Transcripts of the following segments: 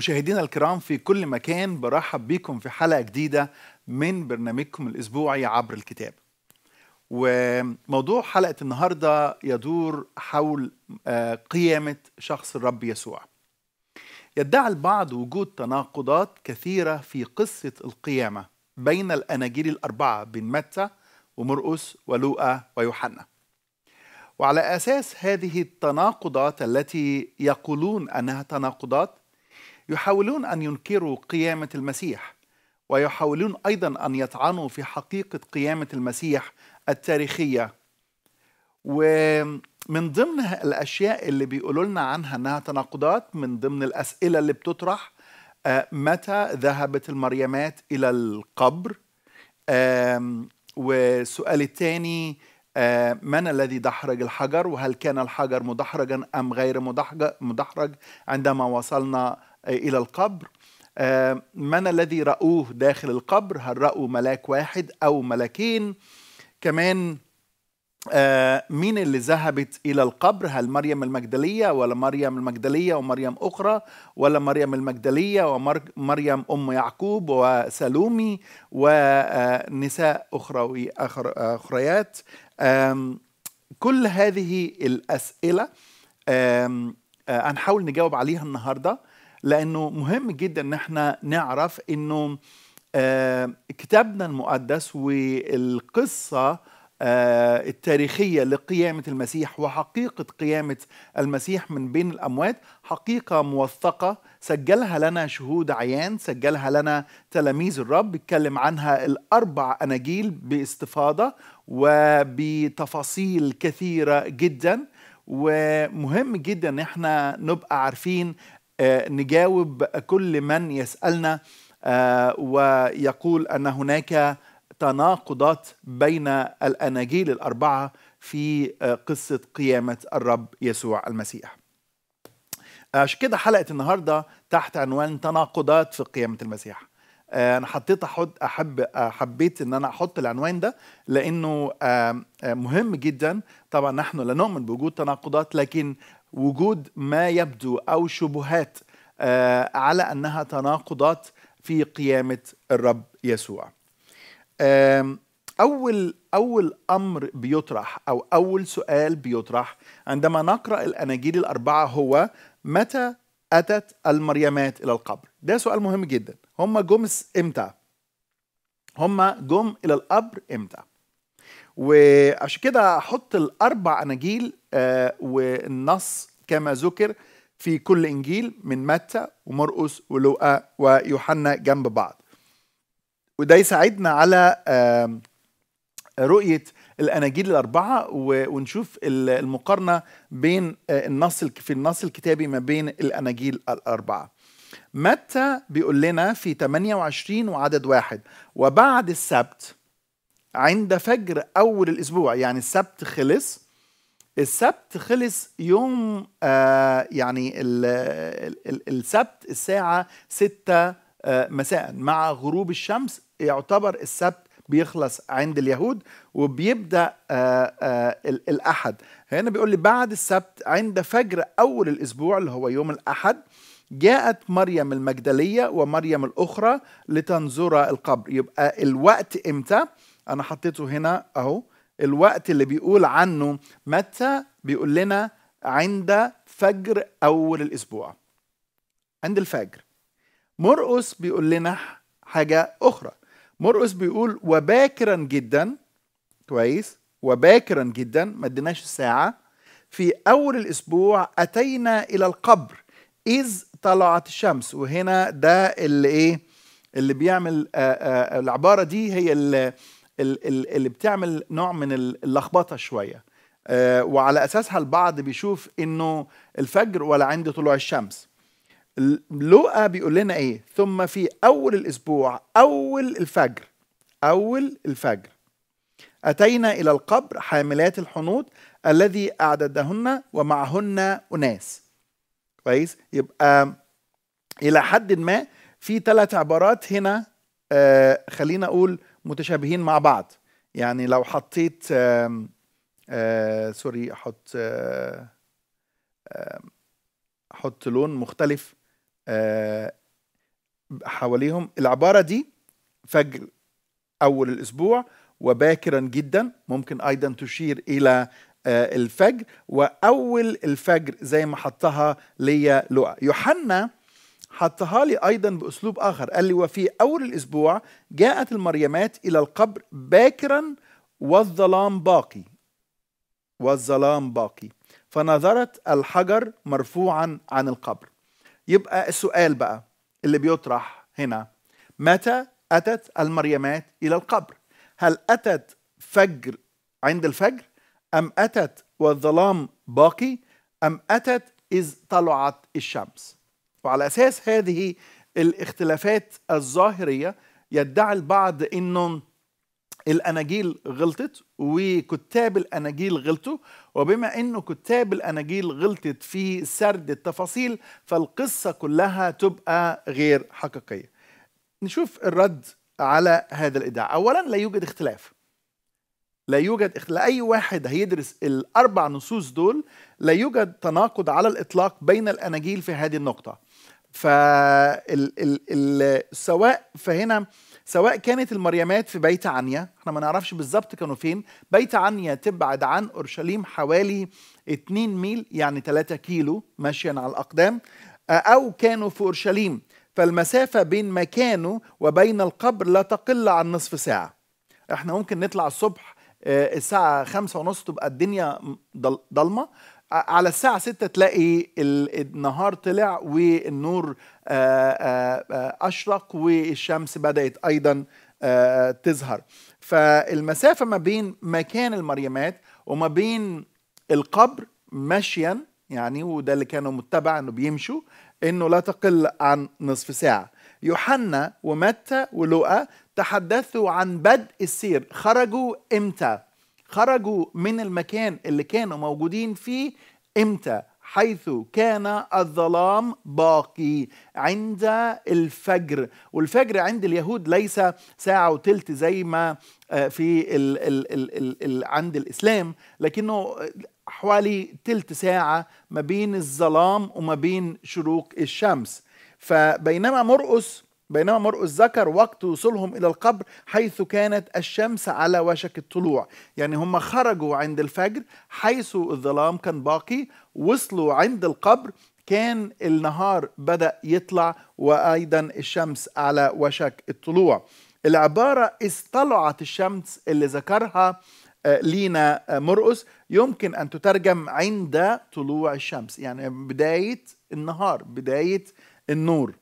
مشاهدينا الكرام في كل مكان برحب بكم في حلقة جديدة من برنامجكم الأسبوعي عبر الكتاب وموضوع حلقة النهاردة يدور حول آه، قيامة شخص الرب يسوع يدعي البعض وجود تناقضات كثيرة في قصة القيامة بين الأناجيل الأربعة بين متى ومرقس ولوقا ويوحنا وعلى أساس هذه التناقضات التي يقولون أنها تناقضات يحاولون أن ينكروا قيامة المسيح ويحاولون أيضا أن يطعنوا في حقيقة قيامة المسيح التاريخية ومن ضمن الأشياء اللي بيقولوا لنا عنها أنها تناقضات من ضمن الأسئلة اللي بتطرح آه، متى ذهبت المريمات إلى القبر والسؤال الثاني آه، من الذي دحرج الحجر وهل كان الحجر مدحرجا أم غير مدحرج عندما وصلنا آه، إلى القبر آه، من الذي رأوه داخل القبر هل رأوا ملاك واحد أو ملاكين كمان آه، مين اللي ذهبت إلى القبر هل مريم المجدلية ولا مريم المجدلية ومريم أخرى ولا مريم المجدلية ومريم أم يعقوب وسلومي ونساء أخرى واخريات كل هذه الأسئلة هنحاول نجاوب عليها النهارده لانه مهم جدا ان احنا نعرف انه آه، كتابنا المقدس والقصه آه، التاريخيه لقيامه المسيح وحقيقه قيامه المسيح من بين الاموات حقيقه موثقه سجلها لنا شهود عيان سجلها لنا تلاميذ الرب بيتكلم عنها الاربع اناجيل باستفاضه وبتفاصيل كثيره جدا ومهم جدا ان احنا نبقى عارفين آه، نجاوب كل من يسالنا آه، ويقول ان هناك تناقضات بين الاناجيل الاربعه في آه، قصه قيامه الرب يسوع المسيح. عشان كده حلقه النهارده تحت عنوان تناقضات في قيامه المسيح. انا حطيت أحط احب حبيت ان انا احط العنوان ده لانه مهم جدا طبعا نحن لا نؤمن بوجود تناقضات لكن وجود ما يبدو او شبهات آه، على انها تناقضات في قيامه الرب يسوع. اول اول امر بيطرح او اول سؤال بيطرح عندما نقرا الاناجيل الاربعه هو متى اتت المريمات الى القبر؟ ده سؤال مهم جدا، هم جم امتى؟ هم جم الى القبر امتى؟ وعشان كده احط الاربع اناجيل آه، والنص كما ذكر في كل انجيل من متى ومرقس ولوقا ويوحنا جنب بعض وده يساعدنا على رؤيه الاناجيل الاربعه ونشوف المقارنه بين آه، النص في النص الكتابي ما بين الاناجيل الاربعه متى بيقول لنا في 28 وعدد واحد وبعد السبت عند فجر أول الأسبوع يعني السبت خلص السبت خلص يوم آه يعني الـ الـ السبت الساعة 6 آه مساء مع غروب الشمس يعتبر السبت بيخلص عند اليهود وبيبدا آآ آه، آآ آه، الاحد هنا بيقول لي بعد السبت عند فجر اول الاسبوع اللي هو يوم الاحد جاءت مريم المجدليه ومريم الاخرى لتنظر القبر يبقى الوقت امتى انا حطيته هنا اهو الوقت اللي بيقول عنه متى بيقول لنا عند فجر اول الاسبوع عند الفجر مرقس بيقول لنا حاجه اخرى مرقس بيقول وباكرا جدا كويس وباكرا جدا ما اديناش الساعه في اول الاسبوع اتينا الى القبر اذ طلعت الشمس وهنا ده اللي ايه اللي بيعمل آآ آه، آآ آه، العباره دي هي اللي اللي بتعمل نوع من اللخبطه شويه آه، وعلى اساسها البعض بيشوف انه الفجر ولا عند طلوع الشمس لوقا بيقول لنا ايه ثم في اول الاسبوع اول الفجر اول الفجر اتينا الى القبر حاملات الحنوط الذي اعددهن ومعهن اناس كويس يبقى الى حد ما في ثلاث عبارات هنا آه خلينا اقول متشابهين مع بعض يعني لو حطيت آم آم آه، سوري احط آه، احط لون مختلف آه، حواليهم العباره دي فجر اول الاسبوع وباكرا جدا ممكن ايضا تشير الى الفجر واول الفجر زي ما حطها ليا لؤى يوحنا حطها لي ايضا باسلوب اخر قال لي وفي اول الاسبوع جاءت المريمات الى القبر باكرا والظلام باقي والظلام باقي فنظرت الحجر مرفوعا عن القبر يبقى السؤال بقى اللي بيطرح هنا متى اتت المريمات الى القبر هل اتت فجر عند الفجر ام اتت والظلام باقي ام اتت اذ طلعت الشمس وعلى أساس هذه الاختلافات الظاهرية يدعي البعض أنه الأناجيل غلطت وكتاب الأناجيل غلطوا وبما أنه كتاب الأناجيل غلطت في سرد التفاصيل فالقصة كلها تبقى غير حقيقية نشوف الرد على هذا الإدعاء أولا لا يوجد اختلاف لا يوجد اختلاف أي واحد هيدرس الأربع نصوص دول لا يوجد تناقض على الإطلاق بين الأناجيل في هذه النقطة ف سواء فهنا سواء كانت المريمات في بيت عنيا احنا ما نعرفش بالظبط كانوا فين بيت عنيا تبعد عن اورشليم حوالي 2 ميل يعني 3 كيلو ماشيا على الاقدام او كانوا في اورشليم فالمسافه بين مكانه وبين القبر لا تقل عن نصف ساعه احنا ممكن نطلع الصبح آه، الساعه خمسة ونص تبقى الدنيا ضلمه على الساعة ستة تلاقي النهار طلع والنور أشرق والشمس بدأت أيضا تظهر فالمسافة ما بين مكان المريمات وما بين القبر مشيا يعني وده اللي كانوا متبع انه بيمشوا انه لا تقل عن نصف ساعة يوحنا ومتى ولوقا تحدثوا عن بدء السير خرجوا امتى خرجوا من المكان اللي كانوا موجودين فيه امتى حيث كان الظلام باقي عند الفجر والفجر عند اليهود ليس ساعة وتلت زي ما آه، في ال ال ال ال الـ عند الإسلام لكنه حوالي تلت ساعة ما بين الظلام وما بين شروق الشمس فبينما مرقس بينما مرقس ذكر وقت وصولهم إلى القبر حيث كانت الشمس على وشك الطلوع يعني هم خرجوا عند الفجر حيث الظلام كان باقي وصلوا عند القبر كان النهار بدأ يطلع وأيضا الشمس على وشك الطلوع العبارة اصطلعت الشمس اللي ذكرها آه، لينا آه، مرقس يمكن أن تترجم عند طلوع الشمس يعني بداية النهار بداية النور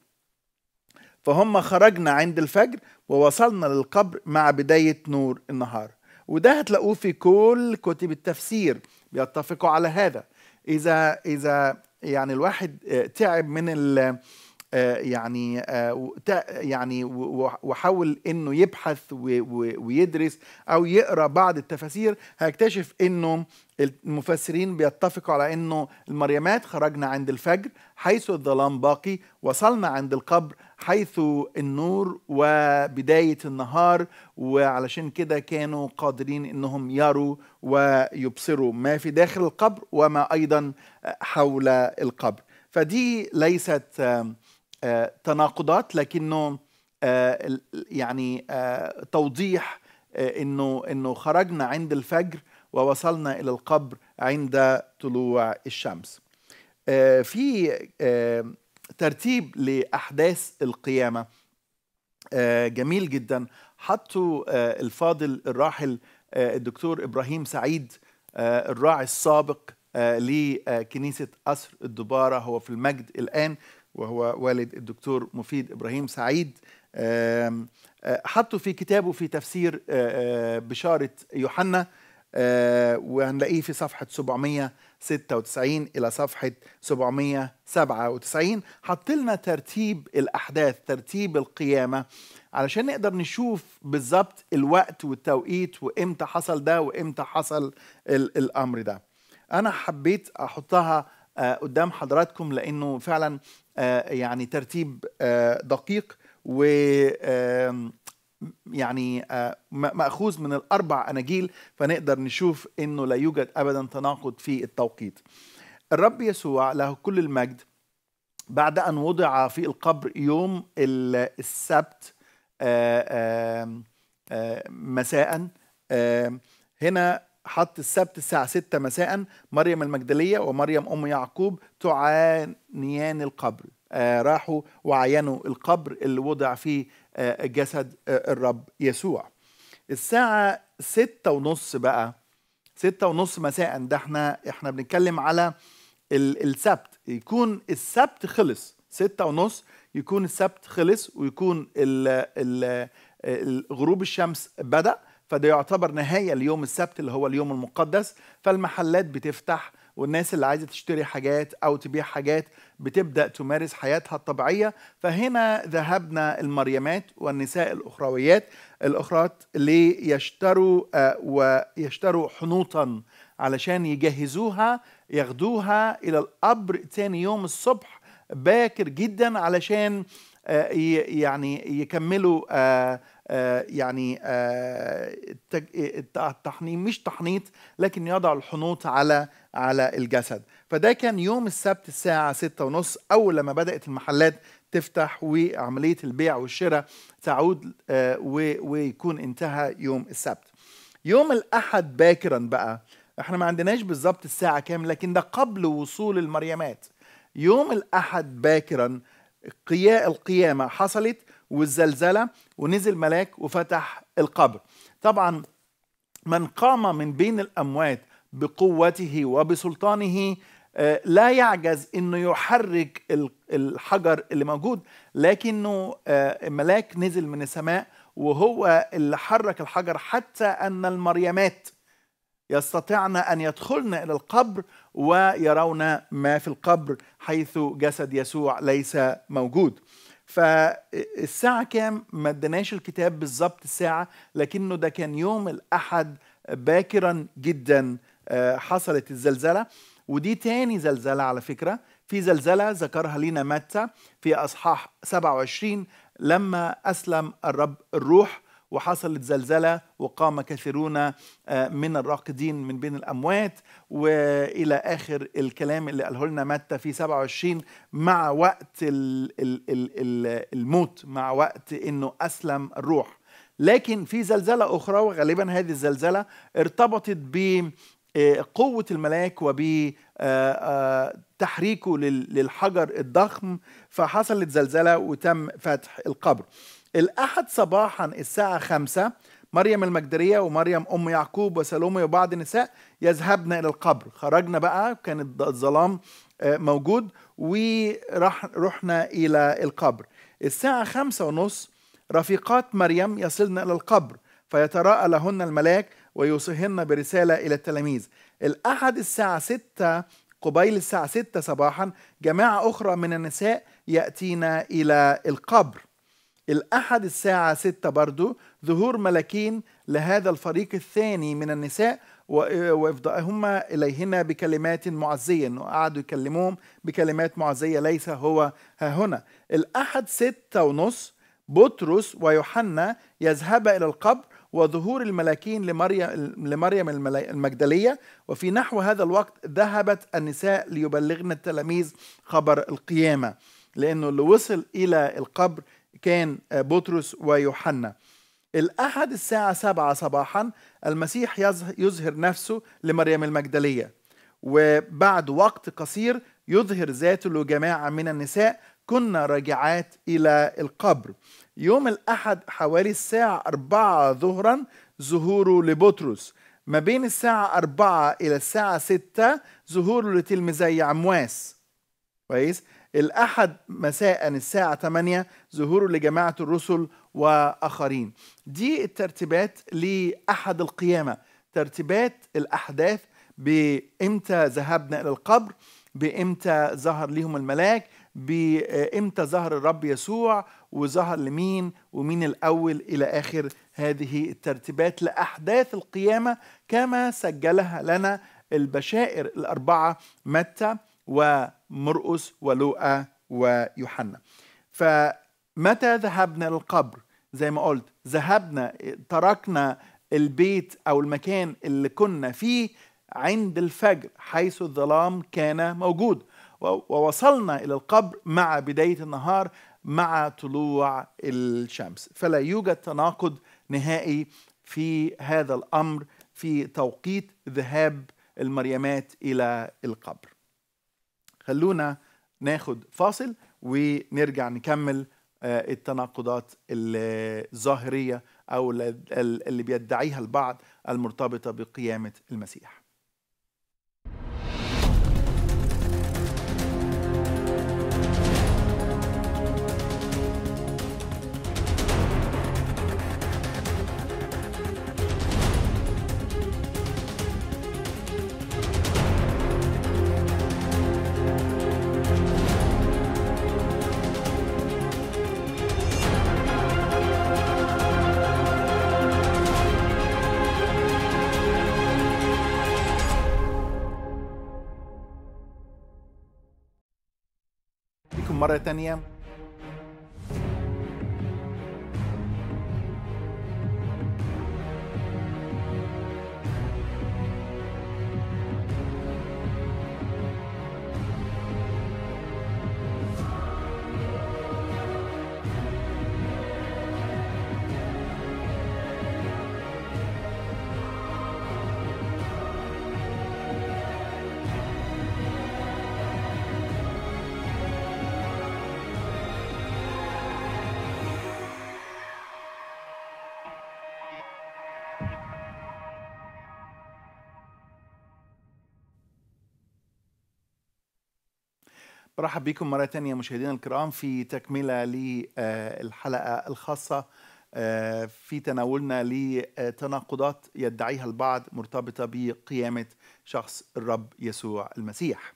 فهم خرجنا عند الفجر ووصلنا للقبر مع بداية نور النهار وده هتلاقوه في كل كتب التفسير بيتفقوا على هذا إذا إذا يعني الواحد آه، تعب من ال آه، يعني آه، يعني وحاول انه يبحث ويدرس او يقرا بعض التفاسير هيكتشف انه المفسرين بيتفقوا على انه المريمات خرجنا عند الفجر حيث الظلام باقي وصلنا عند القبر حيث النور وبداية النهار وعلشان كده كانوا قادرين انهم يروا ويبصروا ما في داخل القبر وما ايضا حول القبر فدي ليست آه، آه، تناقضات لكنه آه، يعني توضيح انه انه خرجنا عند الفجر ووصلنا الى القبر عند طلوع الشمس في ترتيب لأحداث القيامة آه، جميل جدا حطوا آه، الفاضل الراحل آه، الدكتور إبراهيم سعيد الراعي السابق لكنيسة قصر الدبارة هو في المجد الآن وهو والد الدكتور مفيد إبراهيم سعيد حطوا في كتابه في تفسير بشارة يوحنا وهنلاقيه في صفحة 700 96 إلى صفحة 797 حط لنا ترتيب الأحداث ترتيب القيامة علشان نقدر نشوف بالظبط الوقت والتوقيت وإمتى حصل ده وإمتى حصل الأمر ده أنا حبيت أحطها آه، قدام حضراتكم لأنه فعلا آه، يعني ترتيب آه، دقيق و يعني آه، مأخوذ من الأربع أناجيل فنقدر نشوف أنه لا يوجد أبدا تناقض في التوقيت الرب يسوع له كل المجد بعد أن وضع في القبر يوم السبت آه، آه، مساء هنا حط السبت الساعة 6 مساء مريم المجدلية ومريم أم يعقوب تعانيان القبر آه، راحوا وعينوا القبر اللي وضع فيه آه، جسد آه، الرب يسوع الساعة ستة ونص بقى ستة ونص مساء ده احنا احنا بنتكلم على السبت يكون السبت خلص ستة ونص يكون السبت خلص ويكون ال ال غروب الشمس بدأ فده يعتبر نهاية ليوم السبت اللي هو اليوم المقدس فالمحلات بتفتح والناس اللي عايزه تشتري حاجات او تبيع حاجات بتبدا تمارس حياتها الطبيعيه فهنا ذهبنا المريمات والنساء الاخرويات الاخرات ليشتروا آه، ويشتروا حنوطا علشان يجهزوها ياخدوها الى القبر تاني يوم الصبح باكر جدا علشان آه، يعني يكملوا آه، آه، يعني التحنيط آه، آه، مش تحنيط لكن يضع الحنوط على على الجسد فده كان يوم السبت الساعة ستة ونص أول لما بدأت المحلات تفتح وعملية البيع والشراء تعود ويكون انتهى يوم السبت يوم الأحد باكرا بقى احنا ما عندناش بالظبط الساعة كام لكن ده قبل وصول المريمات يوم الأحد باكرا القيامة حصلت والزلزلة ونزل ملاك وفتح القبر طبعا من قام من بين الأموات بقوته وبسلطانه آه، لا يعجز انه يحرك الحجر اللي موجود لكنه آه، ملاك نزل من السماء وهو اللي حرك الحجر حتى ان المريمات يستطعن ان يدخلن الى القبر ويرون ما في القبر حيث جسد يسوع ليس موجود فالساعة كام ما ادناش الكتاب بالظبط الساعة لكنه ده كان يوم الأحد باكرا جدا آه، حصلت الزلزلة ودي تاني زلزلة على فكرة في زلزلة ذكرها لنا متى في أصحاح 27 لما أسلم الرب الروح وحصلت زلزلة وقام كثيرون آه، من الراقدين من بين الأموات وإلى آخر الكلام اللي قاله لنا متى في 27 مع وقت الموت مع وقت أنه أسلم الروح لكن في زلزلة أخرى وغالبا هذه الزلزلة ارتبطت ب آه، قوة الملاك وبتحريكه آه، للحجر الضخم فحصلت زلزلة وتم فتح القبر الأحد صباحا الساعة خمسة مريم المجدرية ومريم أم يعقوب وسلومة وبعض النساء يذهبن إلى القبر خرجنا بقى كان الظلام آه، موجود ورحنا إلى القبر الساعة خمسة ونص رفيقات مريم يصلن إلى القبر فيتراءى لهن الملاك ويوصيهن برسالة إلى التلاميذ الأحد الساعة ستة قبيل الساعة ستة صباحا جماعة أخرى من النساء يأتينا إلى القبر الأحد الساعة 6 برضو ظهور ملكين لهذا الفريق الثاني من النساء وإفضائهما إليهن بكلمات معزية إنه قعدوا يكلموهم بكلمات معزية ليس هو ها هنا الأحد ستة ونص بطرس ويوحنا يذهبا إلى القبر وظهور الملاكين لمريم لمريم المجدليه وفي نحو هذا الوقت ذهبت النساء ليبلغن التلاميذ خبر القيامه لانه اللي وصل الى القبر كان بطرس ويوحنا الأحد الساعة سبعة صباحا المسيح يظهر نفسه لمريم المجدلية وبعد وقت قصير يظهر ذاته لجماعة من النساء كنا راجعات إلى القبر يوم الأحد حوالي الساعة أربعة ظهرا ظهوره لبطرس ما بين الساعة أربعة إلى الساعة ستة ظهوره لتلميذي عمواس كويس الأحد مساء الساعة 8 ظهوره لجماعة الرسل وآخرين دي الترتيبات لأحد القيامة ترتيبات الأحداث بإمتى ذهبنا إلى القبر بإمتى ظهر لهم الملاك بإمتى ظهر الرب يسوع وظهر لمين ومين الأول إلى آخر هذه الترتيبات لأحداث القيامة كما سجلها لنا البشائر الأربعة متى ومرقس ولوقا ويوحنا فمتى ذهبنا للقبر زي ما قلت ذهبنا تركنا البيت او المكان اللي كنا فيه عند الفجر حيث الظلام كان موجود ووصلنا الى القبر مع بدايه النهار مع طلوع الشمس فلا يوجد تناقض نهائي في هذا الامر في توقيت ذهاب المريمات الى القبر خلونا ناخد فاصل ونرجع نكمل آه، التناقضات الظاهريه او اللي بيدعيها البعض المرتبطه بقيامه المسيح مرة تانية برحب بكم مرة تانية مشاهدينا الكرام في تكملة للحلقة الخاصة آه، في تناولنا لتناقضات يدعيها البعض مرتبطة بقيامة شخص الرب يسوع المسيح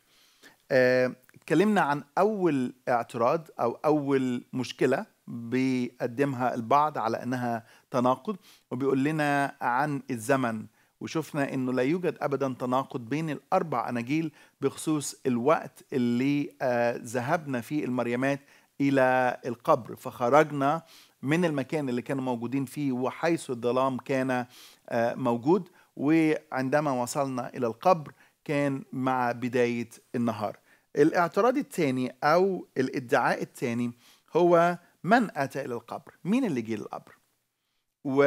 آه، اتكلمنا عن أول اعتراض أو أول مشكلة بيقدمها البعض على أنها تناقض وبيقول لنا عن الزمن وشفنا انه لا يوجد ابدا تناقض بين الاربع اناجيل بخصوص الوقت اللي آه، ذهبنا فيه المريمات الى القبر فخرجنا من المكان اللي كانوا موجودين فيه وحيث الظلام كان آه، موجود وعندما وصلنا الى القبر كان مع بدايه النهار الاعتراض الثاني او الادعاء الثاني هو من اتى الى القبر مين اللي جه للقبر و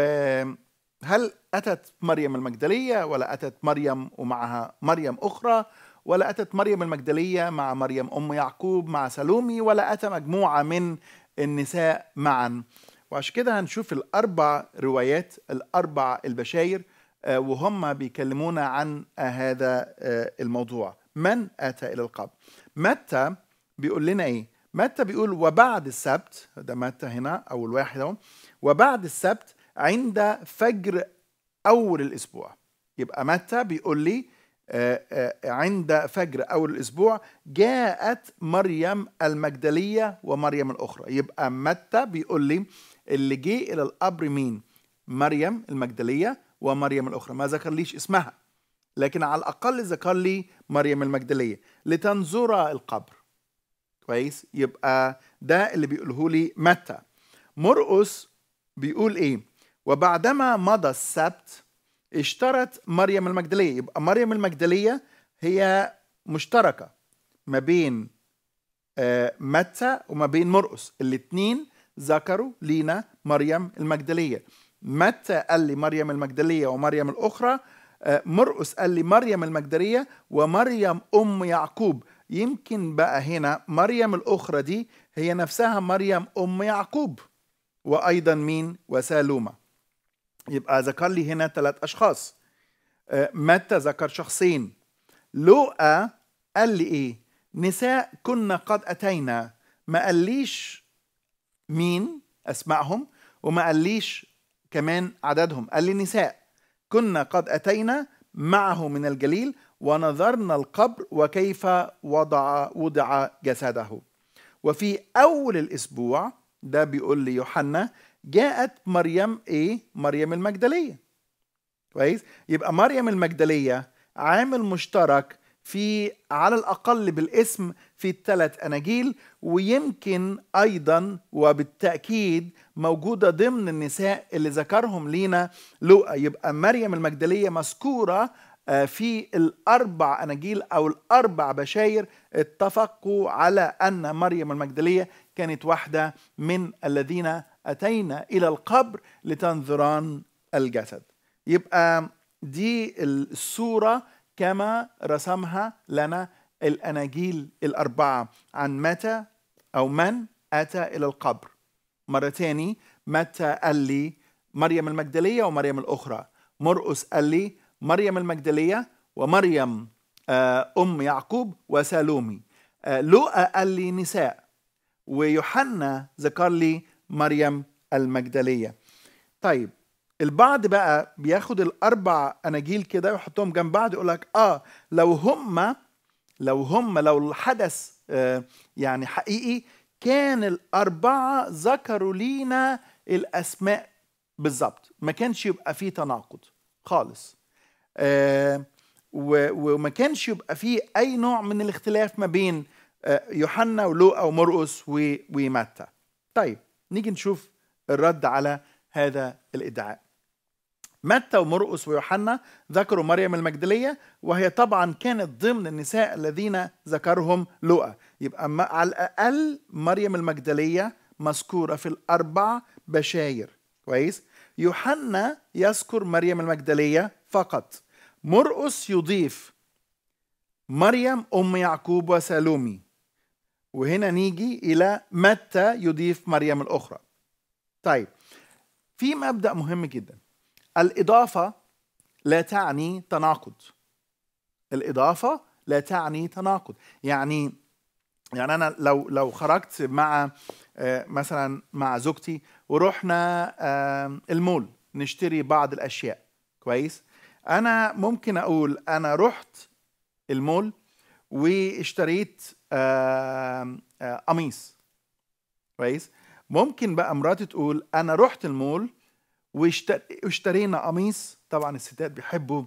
هل أتت مريم المجدلية ولا أتت مريم ومعها مريم أخرى ولا أتت مريم المجدلية مع مريم أم يعقوب مع سلومي ولا أتى مجموعة من النساء معا وعشان كده هنشوف الأربع روايات الأربع البشاير آه، وهم بيكلمونا عن آه، هذا آه، الموضوع من أتى إلى القبر متى بيقول لنا إيه متى بيقول وبعد السبت ده متى هنا أول واحد أهو وبعد السبت عند فجر أول الأسبوع يبقى متى بيقول لي آه، آه، عند فجر أول الأسبوع جاءت مريم المجدلية ومريم الأخرى يبقى متى بيقول لي اللي جه إلى القبر مين مريم المجدلية ومريم الأخرى ما ذكر ليش اسمها لكن على الأقل ذكر لي مريم المجدلية لتنظر القبر كويس يبقى ده اللي بيقوله لي متى مرقس بيقول ايه وبعدما مضى السبت اشترت مريم المجدلية يبقى مريم المجدلية هي مشتركة ما بين آه، متى وما بين مرقس الاثنين ذكروا لينا مريم المجدلية متى قال لي مريم المجدلية ومريم الأخرى آه، مرقس قال لي مريم المجدلية ومريم أم يعقوب يمكن بقى هنا مريم الأخرى دي هي نفسها مريم أم يعقوب وأيضا مين وسالومة يبقى ذكر لي هنا ثلاث أشخاص آه، متى ذكر شخصين لوقا قال لي إيه نساء كنا قد أتينا ما قاليش مين أسمعهم وما قاليش كمان عددهم قال لي نساء كنا قد أتينا معه من الجليل ونظرنا القبر وكيف وضع وضع جسده وفي أول الأسبوع ده بيقول لي يوحنا جاءت مريم ايه مريم المجدليه كويس يبقى مريم المجدليه عامل مشترك في على الاقل بالاسم في الثلاث اناجيل ويمكن ايضا وبالتاكيد موجوده ضمن النساء اللي ذكرهم لينا لوقا يبقى مريم المجدليه مذكوره آه، في الاربع اناجيل او الاربع بشاير اتفقوا على ان مريم المجدليه كانت واحدة من الذين أتينا إلى القبر لتنظران الجسد يبقى دي الصورة كما رسمها لنا الأناجيل الأربعة عن متى أو من أتى إلى القبر مرة تاني متى قال لي مريم المجدلية ومريم الأخرى مرقس قال لي مريم المجدلية ومريم آه، أم يعقوب وسالومي آه، لؤى قال لي نساء ويوحنا ذكر لي مريم المجدلية طيب البعض بقى بياخد الاربع اناجيل كده ويحطهم جنب بعض يقول لك اه لو هم لو هم لو الحدث آه، يعني حقيقي كان الاربعه ذكروا لينا الاسماء بالظبط ما كانش يبقى فيه تناقض خالص آه وما كانش يبقى فيه اي نوع من الاختلاف ما بين يوحنا ولوقا ومرقس ومتى طيب نيجي نشوف الرد على هذا الادعاء متى ومرقس ويوحنا ذكروا مريم المجدلية وهي طبعا كانت ضمن النساء الذين ذكرهم لوقا يبقى على الأقل مريم المجدلية مذكورة في الأربع بشاير كويس يوحنا يذكر مريم المجدلية فقط مرقس يضيف مريم أم يعقوب وسالومي وهنا نيجي إلى متى يضيف مريم الأخرى طيب في مبدأ مهم جدا الإضافة لا تعني تناقض الإضافة لا تعني تناقض يعني يعني أنا لو لو خرجت مع آه، مثلا مع زوجتي ورحنا المول نشتري بعض الأشياء كويس أنا ممكن أقول أنا رحت المول واشتريت آه، آه، قميص كويس ممكن بقى مراتي تقول انا رحت المول واشترينا قميص طبعا الستات بيحبوا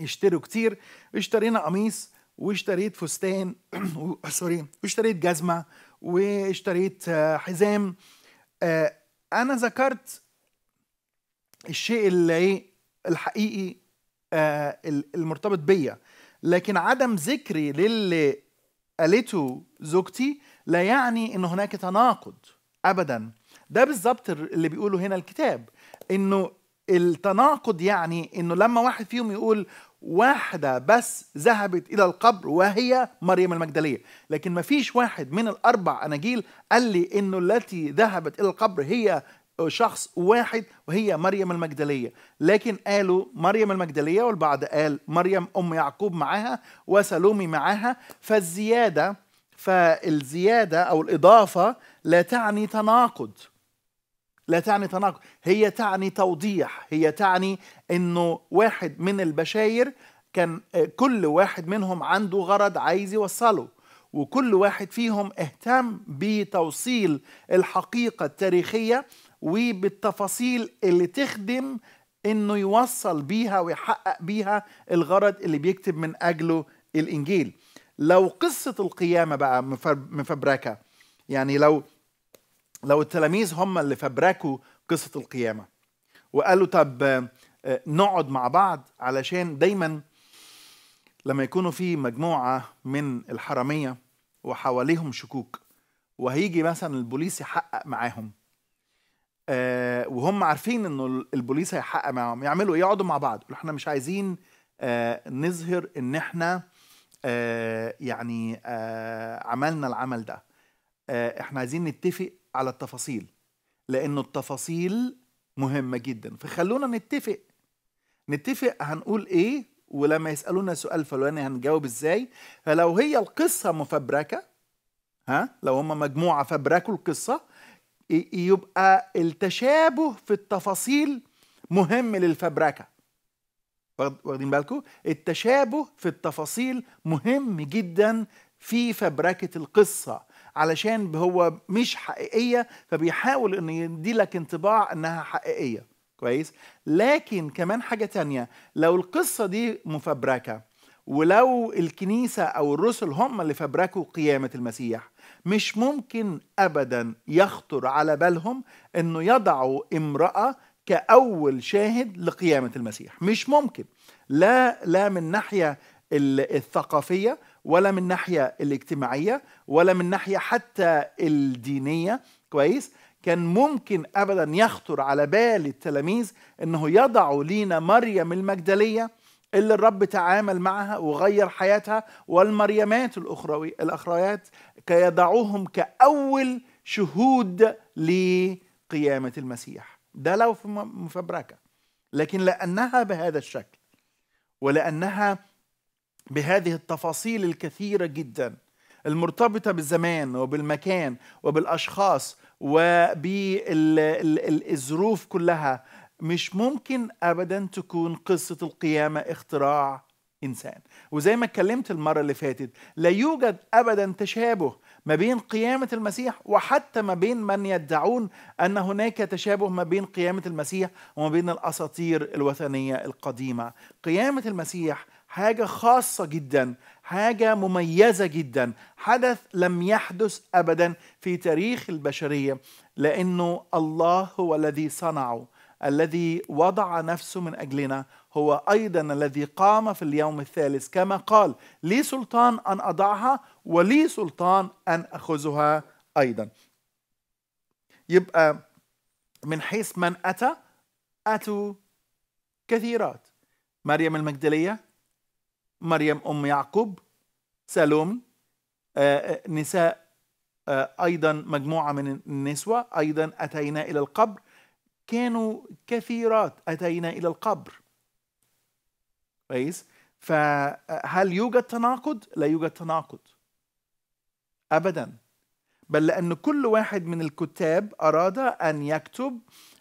يشتروا كتير اشترينا قميص واشتريت فستان سوري واشتريت جزمه واشتريت آه، حزام انا ذكرت الشيء اللي إيه، الحقيقي المرتبط بيا لكن عدم ذكري للي قالته زوجتي لا يعني ان هناك تناقض ابدا ده بالظبط اللي بيقوله هنا الكتاب انه التناقض يعني انه لما واحد فيهم يقول واحده بس ذهبت الى القبر وهي مريم المجدليه لكن ما فيش واحد من الاربع اناجيل قال لي انه التي ذهبت الى القبر هي شخص واحد وهي مريم المجدلية لكن قالوا مريم المجدلية والبعض قال مريم أم يعقوب معاها وسلومي معاها فالزيادة فالزيادة أو الإضافة لا تعني تناقض لا تعني تناقض هي تعني توضيح هي تعني أنه واحد من البشاير كان آه، كل واحد منهم عنده غرض عايز يوصله وكل واحد فيهم اهتم بتوصيل الحقيقة التاريخية وبالتفاصيل اللي تخدم انه يوصل بيها ويحقق بيها الغرض اللي بيكتب من اجله الانجيل لو قصة القيامة بقى مفبركة يعني لو لو التلاميذ هم اللي فبركوا قصة القيامة وقالوا طب آه، نقعد مع بعض علشان دايما لما يكونوا في مجموعة من الحرامية وحواليهم شكوك وهيجي مثلا البوليس يحقق معاهم آه وهم عارفين انه البوليس هيحقق معاهم يعملوا إيه؟ يقعدوا مع بعض يقولوا احنا مش عايزين آه نظهر ان احنا آه يعني آه عملنا العمل ده آه احنا عايزين نتفق على التفاصيل لانه التفاصيل مهمه جدا فخلونا نتفق نتفق هنقول ايه ولما يسالونا سؤال فلاني هنجاوب ازاي فلو هي القصه مفبركه ها لو هم مجموعه فبركوا القصه يبقى التشابه في التفاصيل مهم للفبركه واخدين بالكم التشابه في التفاصيل مهم جدا في فبركه القصه علشان هو مش حقيقيه فبيحاول انه يدي لك انطباع انها حقيقيه كويس لكن كمان حاجه تانية لو القصه دي مفبركه ولو الكنيسة أو الرسل هم اللي فبركوا قيامة المسيح مش ممكن أبدا يخطر على بالهم أنه يضعوا امرأة كأول شاهد لقيامة المسيح مش ممكن لا لا من ناحية الثقافية ولا من ناحية الاجتماعية ولا من ناحية حتى الدينية كويس كان ممكن ابدا يخطر على بال التلاميذ انه يضعوا لينا مريم المجدليه اللي الرب تعامل معها وغير حياتها والمريمات الاخروي الاخريات كيضعوهم كاول شهود لقيامه المسيح ده لو في مفبركه لكن لانها بهذا الشكل ولانها بهذه التفاصيل الكثيره جدا المرتبطه بالزمان وبالمكان وبالاشخاص وبالظروف كلها مش ممكن ابدا تكون قصه القيامه اختراع انسان وزي ما اتكلمت المره اللي فاتت لا يوجد ابدا تشابه ما بين قيامه المسيح وحتى ما بين من يدعون ان هناك تشابه ما بين قيامه المسيح وما بين الاساطير الوثنيه القديمه قيامه المسيح حاجة خاصة جدا حاجة مميزة جدا حدث لم يحدث أبدا في تاريخ البشرية لأنه الله هو الذي صنعه الذي وضع نفسه من أجلنا هو أيضا الذي قام في اليوم الثالث كما قال لي سلطان أن أضعها ولي سلطان أن أخذها أيضا يبقى من حيث من أتى أتوا كثيرات مريم المجدلية مريم أم يعقوب سالومي آه، آه، نساء آه، أيضا مجموعة من النسوة أيضا أتينا إلى القبر كانوا كثيرات أتينا إلى القبر كويس فهل يوجد تناقض؟ لا يوجد تناقض أبدا بل لأن كل واحد من الكتاب أراد أن يكتب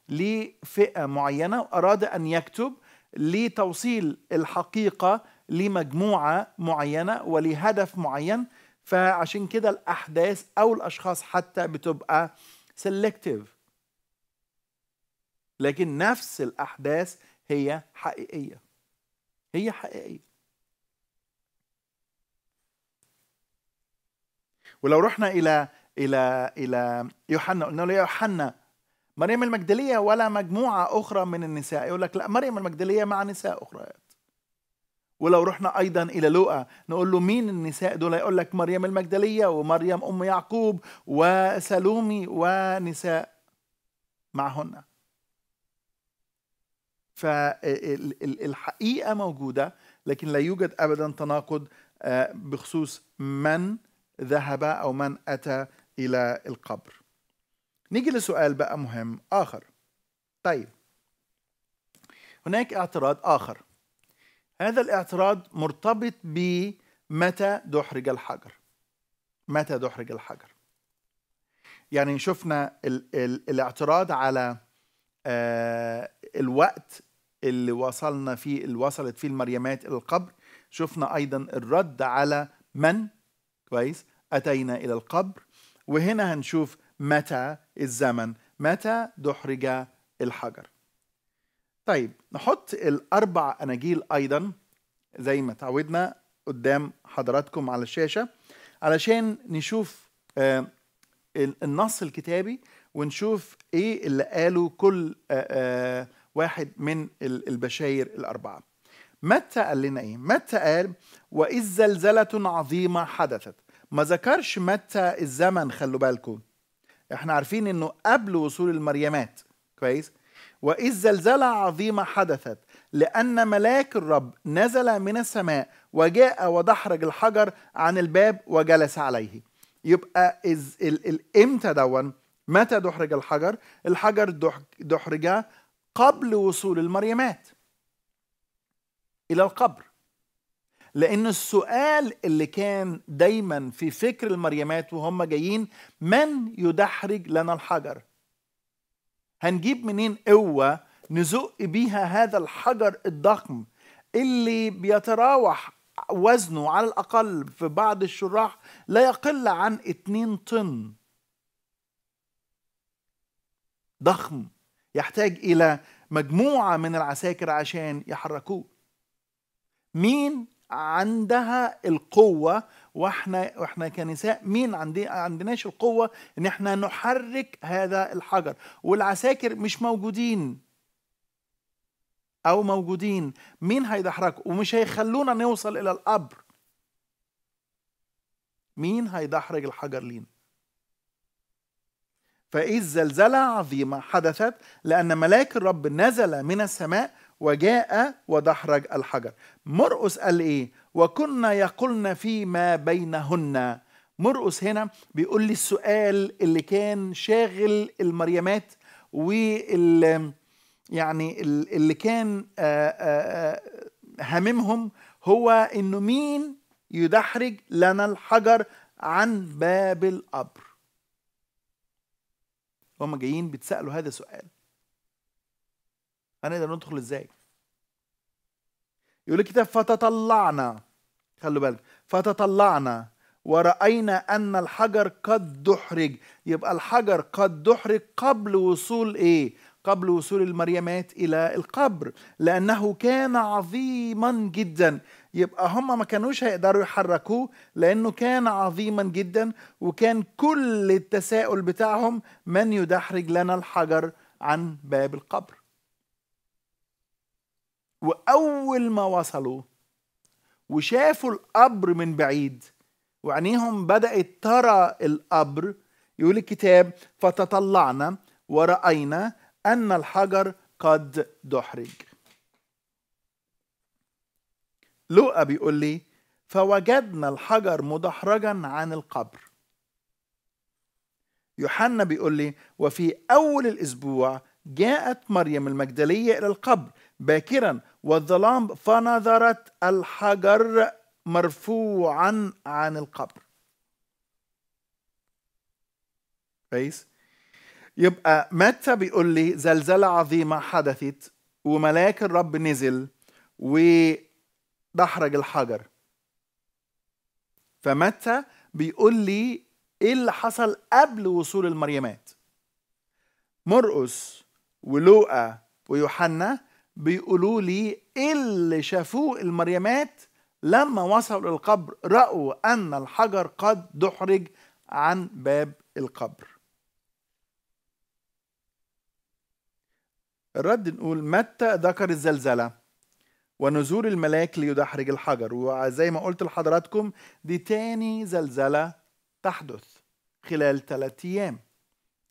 لفئة معينة وأراد أن يكتب لتوصيل الحقيقة لمجموعه معينه ولهدف معين فعشان كده الاحداث او الاشخاص حتى بتبقى سيلكتيف لكن نفس الاحداث هي حقيقيه هي حقيقيه ولو رحنا الى الى الى يوحنا قلنا له يا يوحنا مريم المجدليه ولا مجموعه اخرى من النساء يقول لك لا مريم المجدليه مع نساء اخرى ولو رحنا ايضا الى لوقا نقول له مين النساء دول يقول لك مريم المجدليه ومريم ام يعقوب وسالومي ونساء معهن فالحقيقه موجوده لكن لا يوجد ابدا تناقض آه، بخصوص من ذهب او من اتى الى القبر نيجي لسؤال بقى مهم اخر طيب هناك اعتراض اخر هذا الاعتراض مرتبط بمتى دحرج الحجر متى دحرج الحجر يعني شفنا ال ال الاعتراض على آه الوقت اللي وصلنا فيه اللي وصلت فيه المريمات الى القبر شفنا ايضا الرد على من كويس اتينا الى القبر وهنا هنشوف متى الزمن متى دحرج الحجر طيب نحط الأربع أناجيل أيضا زي ما تعودنا قدام حضراتكم على الشاشة علشان نشوف آه، النص الكتابي ونشوف إيه اللي قاله كل آه، آه، واحد من البشاير الأربعة متى قال لنا إيه؟ متى قال وإذ زلزلة عظيمة حدثت ما ذكرش متى الزمن خلوا بالكم احنا عارفين انه قبل وصول المريمات كويس وإذ زلزلة عظيمة حدثت لأن ملاك الرب نزل من السماء وجاء ودحرج الحجر عن الباب وجلس عليه يبقى إذ إمتى دون متى دحرج الحجر الحجر دحرج قبل وصول المريمات إلى القبر لأن السؤال اللي كان دايما في فكر المريمات وهم جايين من يدحرج لنا الحجر هنجيب منين قوة نزق بيها هذا الحجر الضخم اللي بيتراوح وزنه على الأقل في بعض الشراح لا يقل عن 2 طن ضخم يحتاج إلى مجموعة من العساكر عشان يحركوه مين عندها القوة واحنا واحنا كنساء مين عندي عندناش القوه ان احنا نحرك هذا الحجر والعساكر مش موجودين او موجودين مين هيدحرك ومش هيخلونا نوصل الى القبر مين هيدحرج الحجر لينا فإذ زلزلة عظيمة حدثت لأن ملاك الرب نزل من السماء وجاء ودحرج الحجر مرقس قال ايه وكنا يقولن فيما بينهن مرقس هنا بيقول لي السؤال اللي كان شاغل المريمات وال يعني اللي كان هاممهم آه، آه، آه، هو انه مين يدحرج لنا الحجر عن باب القبر هما جايين بيتسالوا هذا السؤال هنقدر ندخل ازاي يقول الكتاب فتطلعنا خلوا بالك فتطلعنا ورأينا أن الحجر قد دحرج يبقى الحجر قد دحرج قبل وصول إيه؟ قبل وصول المريمات إلى القبر لأنه كان عظيما جدا يبقى هم ما كانوش هيقدروا يحركوه لأنه كان عظيما جدا وكان كل التساؤل بتاعهم من يدحرج لنا الحجر عن باب القبر وأول ما وصلوا وشافوا القبر من بعيد وعينيهم بدأت ترى القبر يقول الكتاب فتطلعنا ورأينا أن الحجر قد دحرج لوقا بيقول لي فوجدنا الحجر مدحرجا عن القبر يوحنا بيقول لي وفي أول الأسبوع جاءت مريم المجدلية إلى القبر باكرا والظلام فنظرت الحجر مرفوعا عن القبر كويس يبقى متى بيقول لي زلزلة عظيمة حدثت وملاك الرب نزل ودحرج الحجر فمتى بيقول لي ايه اللي حصل قبل وصول المريمات مرقس ولوقا ويوحنا بيقولوا لي اللي شافوه المريمات لما وصلوا للقبر رأوا أن الحجر قد دحرج عن باب القبر الرد نقول متى ذكر الزلزلة ونزول الملاك ليدحرج الحجر وزي ما قلت لحضراتكم دي تاني زلزلة تحدث خلال ثلاثة أيام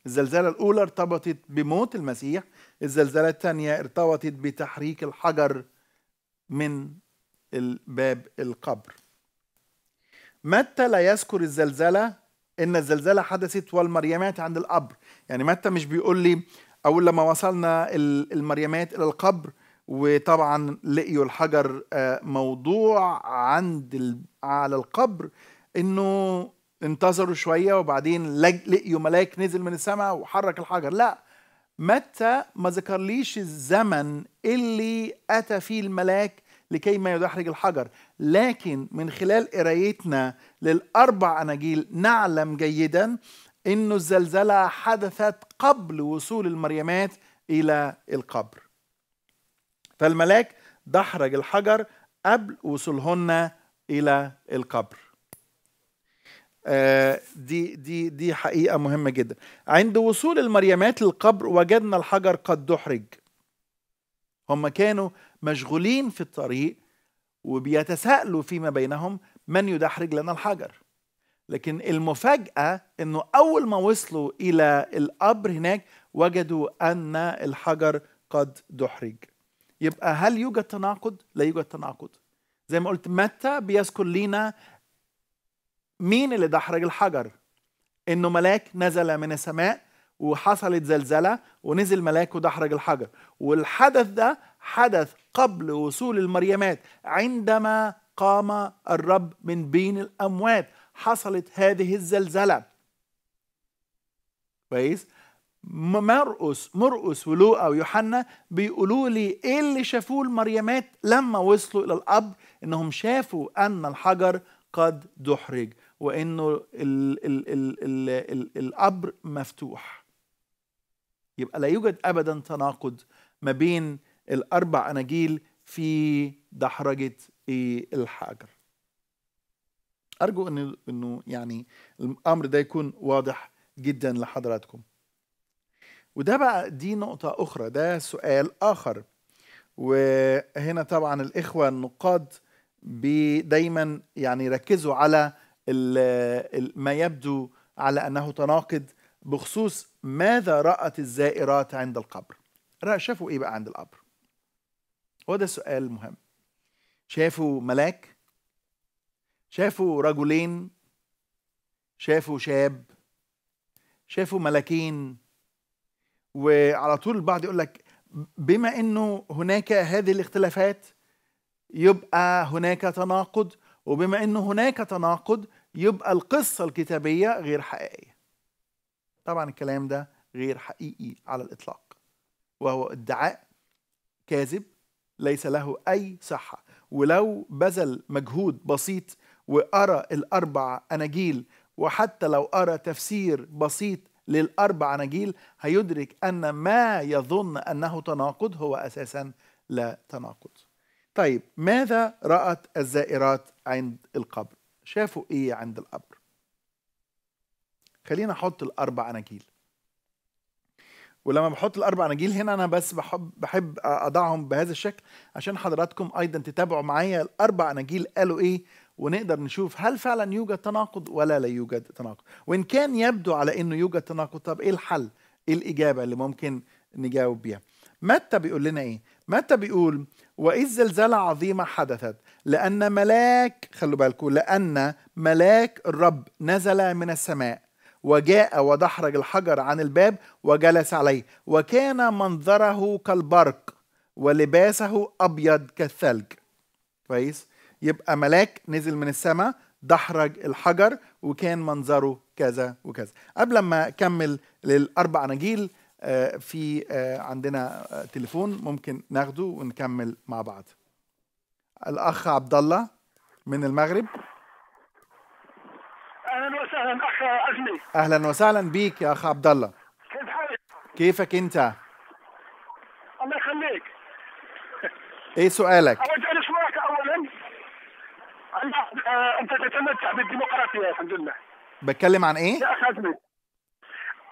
الزلزلة الأولى ارتبطت بموت المسيح الزلزال الثانية ارتبطت بتحريك الحجر من باب القبر متى لا يذكر الزلزلة إن الزلزلة حدثت والمريمات عند القبر يعني متى مش بيقول لي أول لما وصلنا المريمات إلى القبر وطبعا لقيوا الحجر آه، موضوع عند على القبر انه انتظروا شويه وبعدين لقيوا ملاك نزل من السماء وحرك الحجر لا متى ما ذكرليش الزمن اللي أتى فيه الملاك لكي ما يدحرج الحجر لكن من خلال قرايتنا للأربع أناجيل نعلم جيدا أن الزلزلة حدثت قبل وصول المريمات إلى القبر فالملاك دحرج الحجر قبل وصولهن إلى القبر آه، دي دي دي حقيقه مهمه جدا عند وصول المريمات للقبر وجدنا الحجر قد دحرج هم كانوا مشغولين في الطريق وبيتساءلوا فيما بينهم من يدحرج لنا الحجر لكن المفاجاه انه اول ما وصلوا الى القبر هناك وجدوا ان الحجر قد دحرج يبقى هل يوجد تناقض لا يوجد تناقض زي ما قلت متى بيذكر لينا مين اللي دحرج الحجر انه ملاك نزل من السماء وحصلت زلزلة ونزل ملاك ودحرج الحجر والحدث ده حدث قبل وصول المريمات عندما قام الرب من بين الأموات حصلت هذه الزلزلة كويس مرقس مرقس ولوقا ويوحنا بيقولوا لي ايه اللي شافوه المريمات لما وصلوا الى القبر انهم شافوا ان الحجر قد دحرج وانه القبر مفتوح يبقى لا يوجد ابدا تناقض ما بين الاربع اناجيل في دحرجه الحجر ارجو انه انه يعني الامر ده يكون واضح جدا لحضراتكم وده بقى دي نقطة أخرى ده سؤال آخر وهنا طبعا الإخوة النقاد دايما يعني ركزوا على ما يبدو على انه تناقض بخصوص ماذا رأت الزائرات عند القبر شافوا ايه بقى عند القبر هو ده السؤال المهم شافوا ملاك شافوا رجلين شافوا شاب شافوا ملاكين وعلى طول البعض يقول لك بما انه هناك هذه الاختلافات يبقى هناك تناقض وبما أنه هناك تناقض يبقى القصة الكتابية غير حقيقية طبعا الكلام ده غير حقيقي على الإطلاق وهو ادعاء كاذب ليس له أي صحة ولو بذل مجهود بسيط وأرى الأربع أناجيل وحتى لو أرى تفسير بسيط للأربع أناجيل هيدرك أن ما يظن أنه تناقض هو أساسا لا تناقض طيب ماذا رأت الزائرات عند القبر شافوا ايه عند القبر خلينا احط الاربع اناجيل ولما بحط الاربع اناجيل هنا انا بس بحب بحب اضعهم بهذا الشكل عشان حضراتكم ايضا تتابعوا معايا الاربع اناجيل قالوا ايه ونقدر نشوف هل فعلا يوجد تناقض ولا لا يوجد تناقض وان كان يبدو على انه يوجد تناقض طب ايه الحل ايه الاجابه اللي ممكن نجاوب بيها متى بيقول لنا ايه متى بيقول واذ زلزال عظيمه حدثت لأن ملاك خلوا بالكم لأن ملاك الرب نزل من السماء وجاء ودحرج الحجر عن الباب وجلس عليه وكان منظره كالبرق ولباسه أبيض كالثلج كويس يبقى ملاك نزل من السماء دحرج الحجر وكان منظره كذا وكذا قبل ما أكمل للأربع نجيل آه، في آه، عندنا آه، تليفون ممكن ناخده ونكمل مع بعض الاخ عبد الله من المغرب اهلا وسهلا اخ اجلي اهلا وسهلا بيك يا اخ عبد الله كيف حالك كيفك انت الله يخليك ايه سؤالك اود ان اشكرك اولا آه، انت تتمتع بالديمقراطيه الحمد لله بتكلم عن ايه يا اخ اجلي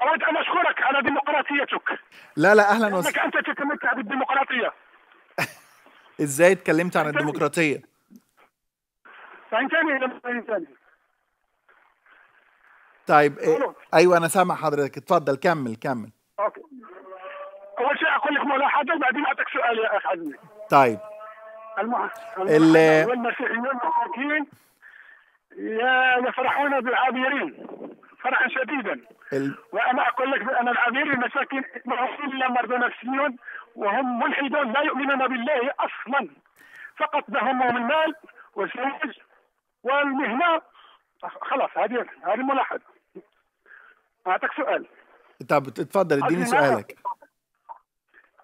اود ان اشكرك على ديمقراطيتك لا لا اهلا وسهلا انت تتمتع بالديمقراطيه ازاي اتكلمت عن الديمقراطيه طيب إيه؟ ايوه انا سامع حضرتك اتفضل كمل كمل اوكي اول شيء اقول لك ملاحظه وبعدين اعطيك سؤال يا اخ عزمي طيب المح... المح... والمسيحيين المحاكين يفرحون بالعابرين فرحا شديدا ال... وانا اقول لك انا الامير المساكين الا مرضى نفسيون وهم ملحدون لا يؤمنون بالله اصلا فقط بهمهم المال والزواج والمهنه خلاص هذه هذه ملاحظه اعطيك سؤال طب تفضل اديني سؤالك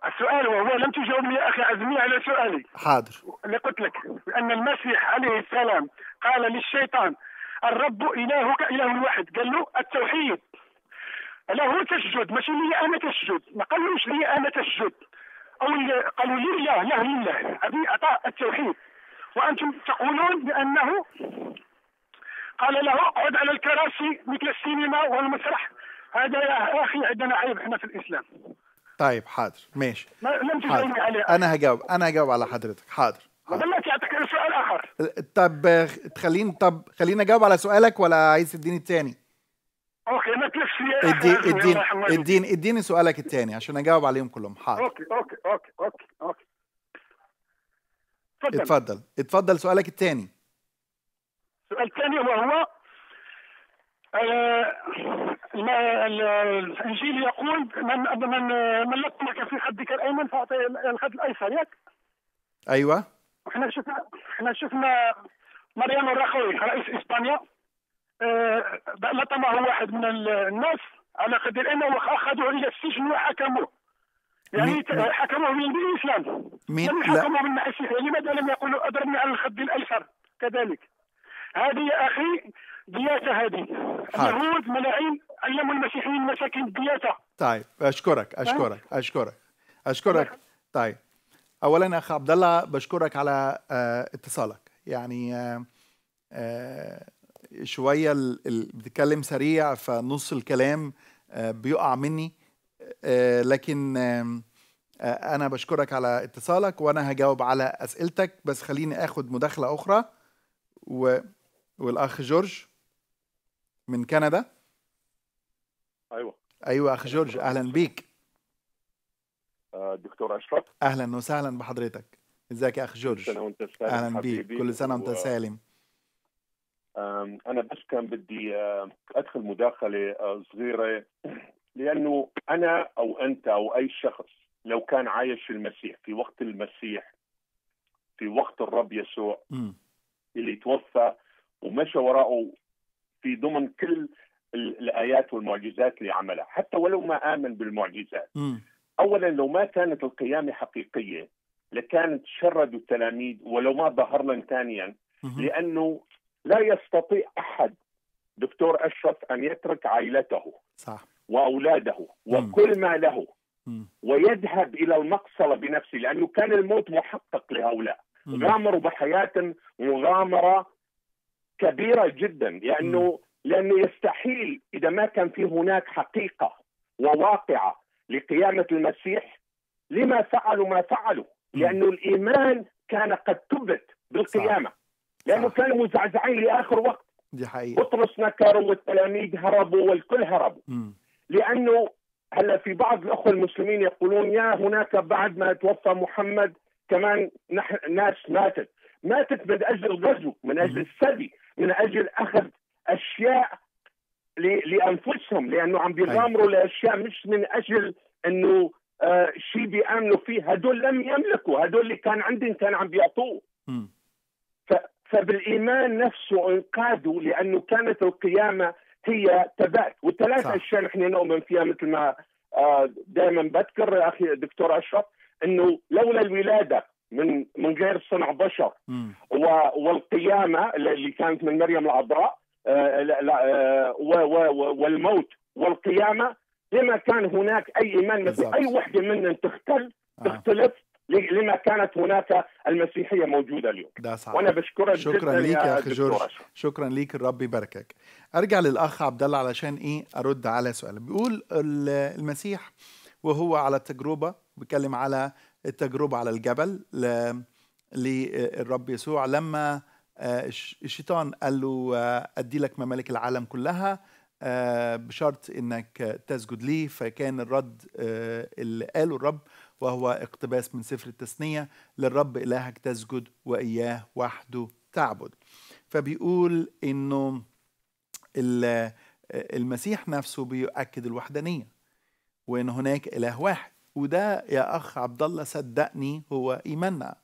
السؤال وهو لم تجاوبني يا اخي عزمي على سؤالي حاضر اللي قلت لك ان المسيح عليه السلام قال للشيطان الرب الهك اله واحد قال له التوحيد له تسجد ماشي لي انا تسجد ما قالوش لي انا تسجد او قالوا لي الله له لله هذه عطاء التوحيد وانتم تقولون بانه قال له اقعد على الكراسي مثل السينما والمسرح هذا يا اخي عندنا عيب احنا في الاسلام طيب حاضر ماشي ما لم تجاوبني عليه انا هجاوب انا هجاوب على حضرتك حاضر اعطيك سؤال اخر طب تخليني طب خليني اجاوب على سؤالك ولا عايز تديني الثاني؟ اوكي اديني اديني اديني سؤالك الثاني عشان اجاوب عليهم كلهم حاضر اوكي اوكي اوكي اوكي اوكي اتفضل اتفضل سؤالك الثاني السؤال الثاني وهو آه، الانجيل يقول من من من لقمك في خدك الايمن فاعطي الخد الايسر ياك ايوه احنا شفنا احنا شفنا مريم راخوي رئيس اسبانيا لطمه واحد من الناس على قدر انه اخذوه الى السجن وحكموه يعني حكموه بالاسلام حكموه من بالمعصيه يعني لماذا لم يقولوا اضربني على الخد الايسر كذلك هذه يا اخي دياسه هذه اليهود ملاعين علموا المسيحيين مساكين الدياسه طيب،, طيب اشكرك اشكرك اشكرك اشكرك نعم. طيب اولا اخ عبد الله بشكرك على آه، اتصالك يعني آه، آه، شويه بتتكلم سريع فنص الكلام آه، بيقع مني آه، لكن آه، انا بشكرك على اتصالك وانا هجاوب على اسئلتك بس خليني اخد مداخله اخرى و... والاخ جورج من كندا ايوه ايوه اخ جورج اهلا بيك دكتور اشرف اهلا وسهلا بحضرتك ازيك يا اخ جورج اهلا بيك كل سنه وانت سالم انا بس كان بدي ادخل مداخله آه، صغيره لانه انا او انت او اي شخص لو كان عايش المسيح في وقت المسيح في وقت الرب يسوع اللي توفى ومشى وراءه في ضمن كل الايات والمعجزات اللي عملها حتى ولو ما امن بالمعجزات اولا لو ما كانت القيامه حقيقيه لكانت شردوا التلاميذ ولو ما ظهر لهم ثانيا لانه لا يستطيع احد دكتور اشرف ان يترك عائلته صح واولاده وكل ما له ويذهب الى المقصله بنفسه لانه كان الموت محقق لهؤلاء غامروا بحياه مغامره كبيره جدا لانه لانه يستحيل اذا ما كان في هناك حقيقه وواقعه لقيامه المسيح لما فعلوا ما فعلوا لانه الايمان كان قد ثبت بالقيامه صح. لانه كانوا مزعزعين لاخر وقت دي حقيقة بطرس نكروا والتلاميذ هربوا والكل هربوا م. لانه هلا في بعض الاخوه المسلمين يقولون يا هناك بعد ما توفى محمد كمان ناس ماتت ماتت من اجل الغزو من اجل السبي من اجل اخذ اشياء لانفسهم لانه عم أيوة. بيغامروا لاشياء مش من اجل انه آه شيء بيامنوا فيه هدول لم يملكوا هدول اللي كان عندهم كان عم بيعطوه فبالايمان نفسه انقادوا لانه كانت القيامه هي ثبات والثلاث اشياء نحن نؤمن فيها مثل ما آه، دائما بذكر اخي دكتور اشرف انه لولا الولاده من من غير صنع بشر والقيامه اللي كانت من مريم العذراء آه، آه، والموت والقيامه لما كان هناك اي ايمان مثل اي وحده منهم تختل تختلف لما كانت هناك المسيحيه موجوده اليوم ده صحيح. وانا بشكرك شكرا ليك يا اخي جورج شكرا ليك الرب يباركك ارجع للاخ عبد الله علشان ايه ارد على سؤال بيقول المسيح وهو على التجربه بيتكلم على التجربه على الجبل للرب يسوع لما آه، الشيطان قال له آه، ادي لك ممالك العالم كلها آه، بشرط انك تسجد لي فكان الرد اللي قاله الرب وهو اقتباس من سفر التثنية للرب إلهك تسجد وإياه وحده تعبد فبيقول إنه المسيح نفسه بيؤكد الوحدانية وإن هناك إله واحد وده يا أخ عبد الله صدقني هو إيماننا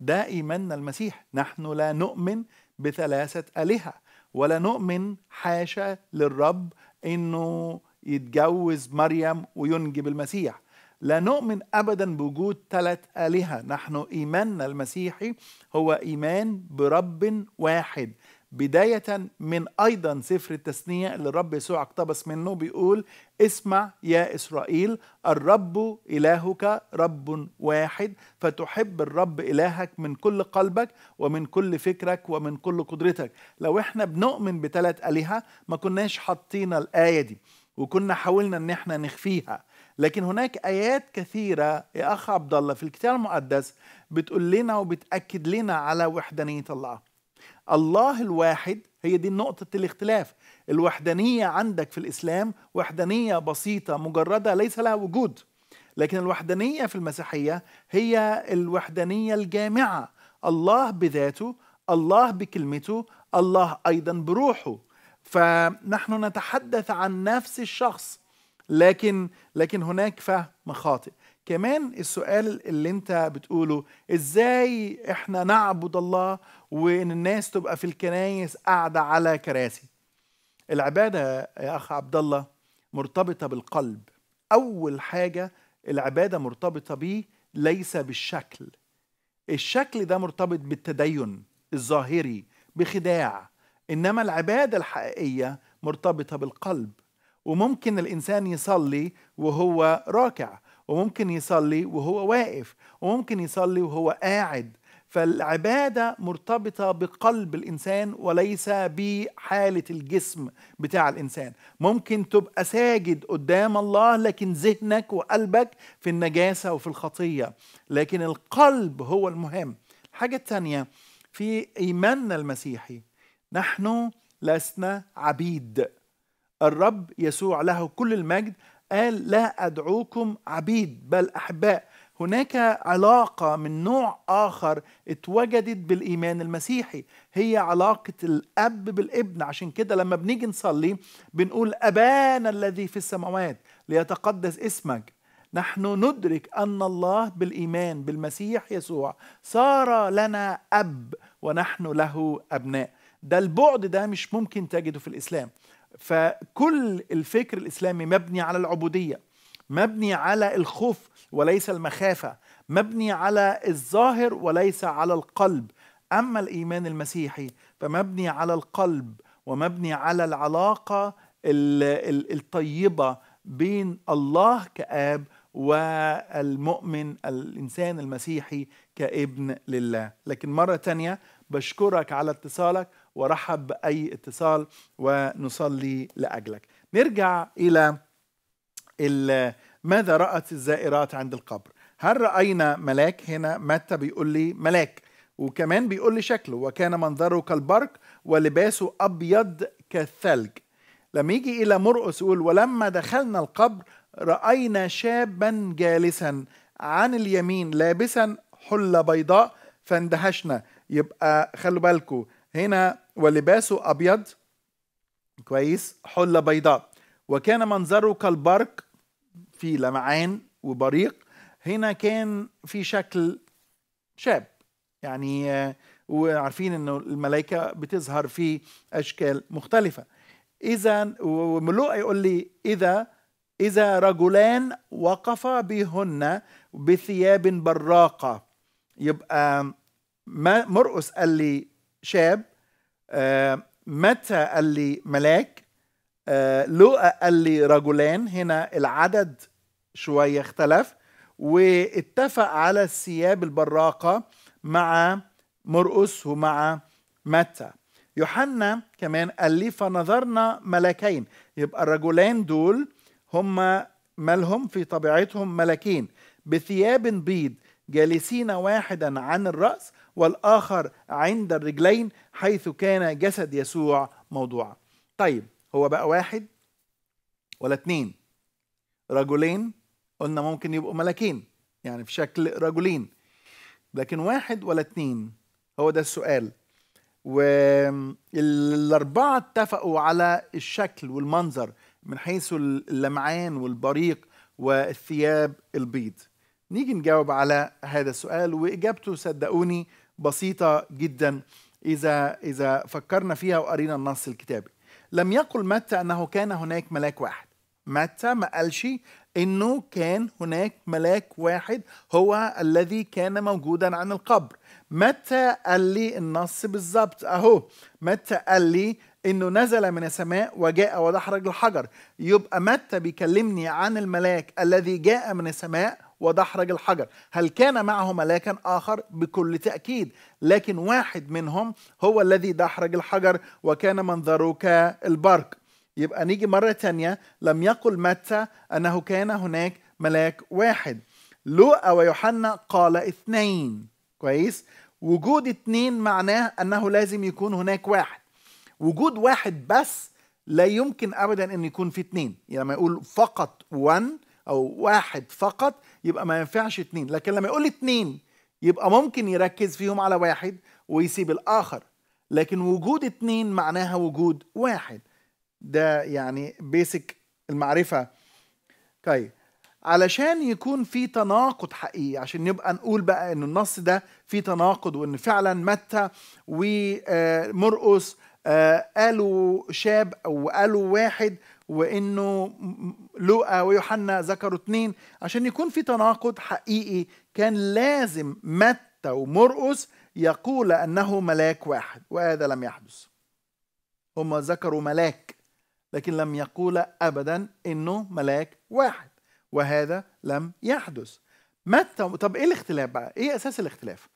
ده إيماننا المسيح نحن لا نؤمن بثلاثة آلهة ولا نؤمن حاشا للرب إنه يتجوز مريم وينجب المسيح لا نؤمن أبدا بوجود ثلاث آلهة نحن إيماننا المسيحي هو إيمان برب واحد بداية من أيضا سفر التثنية اللي الرب يسوع اقتبس منه بيقول اسمع يا إسرائيل الرب إلهك رب واحد فتحب الرب إلهك من كل قلبك ومن كل فكرك ومن كل قدرتك لو احنا بنؤمن بثلاث آلهة ما كناش حاطين الآية دي وكنا حاولنا ان احنا نخفيها لكن هناك ايات كثيره يا اخ عبد الله في الكتاب المقدس بتقول لنا وبتاكد لنا على وحدانيه الله الله الواحد هي دي نقطة الاختلاف الوحدانية عندك في الإسلام وحدانية بسيطة مجردة ليس لها وجود لكن الوحدانية في المسيحية هي الوحدانية الجامعة الله بذاته الله بكلمته الله أيضا بروحه فنحن نتحدث عن نفس الشخص لكن لكن هناك فهم خاطئ كمان السؤال اللي انت بتقوله ازاي احنا نعبد الله وان الناس تبقى في الكنايس قاعده على كراسي العباده يا اخ عبد الله مرتبطه بالقلب اول حاجه العباده مرتبطه بيه ليس بالشكل الشكل ده مرتبط بالتدين الظاهري بخداع انما العباده الحقيقيه مرتبطه بالقلب وممكن الإنسان يصلي وهو راكع وممكن يصلي وهو واقف وممكن يصلي وهو قاعد فالعبادة مرتبطة بقلب الإنسان وليس بحالة الجسم بتاع الإنسان ممكن تبقى ساجد قدام الله لكن ذهنك وقلبك في النجاسة وفي الخطية لكن القلب هو المهم الحاجة الثانية في إيماننا المسيحي نحن لسنا عبيد الرب يسوع له كل المجد قال لا أدعوكم عبيد بل أحباء هناك علاقة من نوع آخر اتوجدت بالإيمان المسيحي هي علاقة الأب بالابن عشان كده لما بنيجي نصلي بنقول أبانا الذي في السماوات ليتقدس اسمك نحن ندرك أن الله بالإيمان بالمسيح يسوع صار لنا أب ونحن له أبناء ده البعد ده مش ممكن تجده في الإسلام فكل الفكر الاسلامي مبني على العبوديه مبني على الخوف وليس المخافه مبني على الظاهر وليس على القلب اما الايمان المسيحي فمبني على القلب ومبني على العلاقه الطيبه بين الله كاب والمؤمن الانسان المسيحي كابن لله لكن مره تانيه بشكرك على اتصالك ورحب بأي اتصال ونصلي لأجلك نرجع إلى ماذا رأت الزائرات عند القبر هل رأينا ملاك هنا متى بيقول لي ملاك وكمان بيقول لي شكله وكان منظره كالبرق ولباسه أبيض كالثلج لما يجي إلى مرقس يقول ولما دخلنا القبر رأينا شابا جالسا عن اليمين لابسا حلة بيضاء فاندهشنا يبقى خلوا بالكم هنا ولباسه أبيض كويس حلة بيضاء وكان منظره كالبرق في لمعان وبريق هنا كان في شكل شاب يعني آه، وعارفين انه الملائكه بتظهر في اشكال مختلفه اذا وملوء يقول لي اذا اذا رجلان وقفا بهن بثياب براقه يبقى مرقس قال لي شاب آه، متى قال لي ملاك آه، لؤى قال لي رجلان هنا العدد شوية اختلف واتفق على الثياب البراقة مع مرقس ومع متى يوحنا كمان قال لي فنظرنا ملكين يبقى الرجلين دول هما مالهم في طبيعتهم ملكين بثياب بيض جالسين واحدا عن الرأس والآخر عند الرجلين حيث كان جسد يسوع موضوعا طيب هو بقى واحد ولا اتنين رجلين قلنا ممكن يبقوا ملكين يعني في شكل رجلين لكن واحد ولا اتنين هو ده السؤال والأربعة اتفقوا على الشكل والمنظر من حيث اللمعان والبريق والثياب البيض نيجي نجاوب على هذا السؤال وإجابته صدقوني بسيطة جدا إذا إذا فكرنا فيها وقرينا النص الكتابي. لم يقل متى أنه كان هناك ملاك واحد. متى ما قالش انه كان هناك ملاك واحد هو الذي كان موجودا عن القبر متى قال لي النص بالظبط اهو متى قال لي انه نزل من السماء وجاء ودحرج الحجر يبقى متى بيكلمني عن الملاك الذي جاء من السماء ودحرج الحجر هل كان معه ملاكا آخر بكل تأكيد لكن واحد منهم هو الذي دحرج الحجر وكان منظره كالبرق يبقى نيجي مرة تانية لم يقل متى أنه كان هناك ملاك واحد لوقا ويوحنا قال اثنين كويس وجود اثنين معناه أنه لازم يكون هناك واحد وجود واحد بس لا يمكن ابدا ان يكون في اثنين يعني لما يقول فقط one او واحد فقط يبقى ما ينفعش اتنين لكن لما يقول اتنين يبقى ممكن يركز فيهم على واحد ويسيب الاخر لكن وجود اتنين معناها وجود واحد ده يعني بيسك المعرفة طيب علشان يكون في تناقض حقيقي عشان نبقى نقول بقى ان النص ده في تناقض وان فعلا متى ومرقس آه، آه، قالوا شاب وقالوا واحد وانه لوقا ويوحنا ذكروا اثنين عشان يكون في تناقض حقيقي كان لازم متى ومرقس يقول انه ملاك واحد وهذا لم يحدث هم ذكروا ملاك لكن لم يقول ابدا انه ملاك واحد وهذا لم يحدث متى طب ايه الاختلاف بقى ايه اساس الاختلاف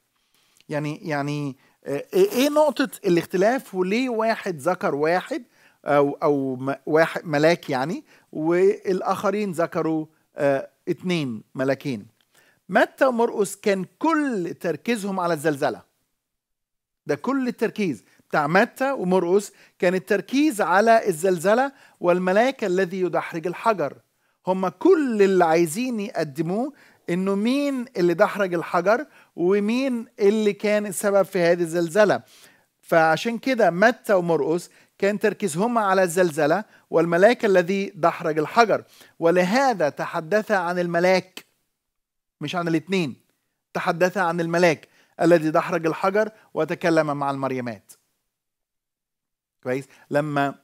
يعني يعني آه، ايه نقطه الاختلاف وليه واحد ذكر واحد او او واحد ملاك يعني والاخرين ذكروا اثنين آه، ملاكين متى ومرقس كان كل تركيزهم على الزلزله ده كل التركيز بتاع متى ومرقس كان التركيز على الزلزله والملاك الذي يدحرج الحجر هم كل اللي عايزين يقدموه انه مين اللي دحرج الحجر ومين اللي كان السبب في هذه الزلزله فعشان كده متى ومرقس كان تركيزهما على الزلزلة والملاك الذي دحرج الحجر ولهذا تحدث عن الملاك مش عن الاثنين تحدث عن الملاك الذي دحرج الحجر وتكلم مع المريمات كويس لما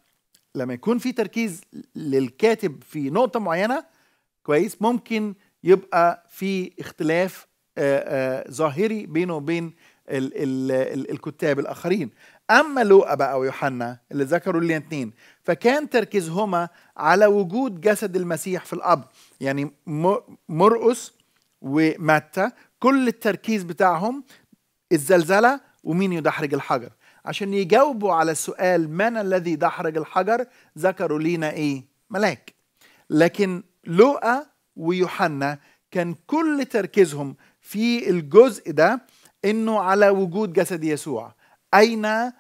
لما يكون في تركيز للكاتب في نقطة معينة كويس ممكن يبقى في اختلاف آه، آه، ظاهري بينه وبين الكتاب الآخرين أما لوقا بقى ويوحنا اللي ذكروا الاثنين فكان تركيزهما على وجود جسد المسيح في القبر يعني مرقس ومتى كل التركيز بتاعهم الزلزلة ومين يدحرج الحجر عشان يجاوبوا على السؤال من الذي دحرج الحجر ذكروا لينا ايه ملاك لكن لوقا ويوحنا كان كل تركيزهم في الجزء ده انه على وجود جسد يسوع أين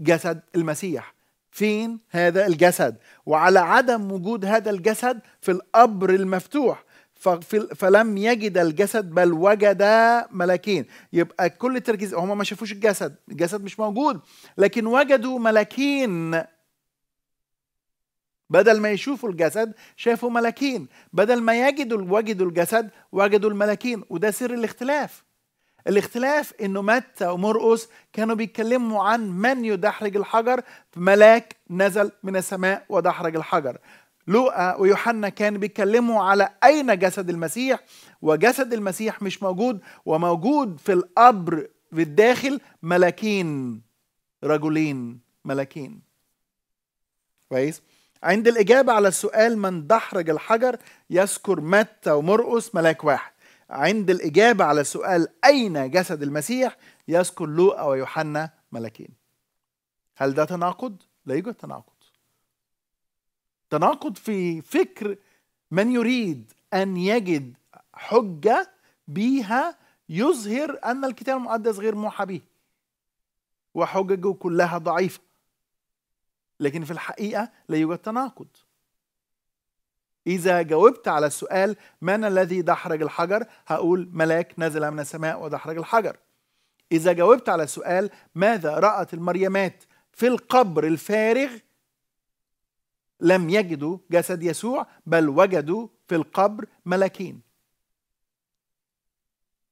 جسد المسيح فين هذا الجسد وعلى عدم وجود هذا الجسد في القبر المفتوح فلم يجد الجسد بل وجد ملاكين يبقى كل التركيز هم ما شافوش الجسد الجسد مش موجود لكن وجدوا ملاكين بدل ما يشوفوا الجسد شافوا ملاكين بدل ما يجدوا وجدوا الجسد وجدوا الملاكين وده سر الاختلاف الاختلاف انه متى ومرقس كانوا بيتكلموا عن من يدحرج الحجر ملاك نزل من السماء ودحرج الحجر لوقا ويوحنا كان بيتكلموا على اين جسد المسيح وجسد المسيح مش موجود وموجود في القبر في الداخل ملاكين رجلين ملاكين كويس عند الإجابة على السؤال من دحرج الحجر يذكر متى ومرقس ملاك واحد عند الإجابة على سؤال أين جسد المسيح يذكر لوقا ويوحنا ملكين هل ده تناقض؟ لا يوجد تناقض تناقض في فكر من يريد أن يجد حجة بها يظهر أن الكتاب المقدس غير موحى به وحججه كلها ضعيفة لكن في الحقيقة لا يوجد تناقض إذا جاوبت على السؤال من الذي دحرج الحجر هقول ملاك نزل من السماء ودحرج الحجر إذا جاوبت على السؤال ماذا رأت المريمات في القبر الفارغ لم يجدوا جسد يسوع بل وجدوا في القبر ملاكين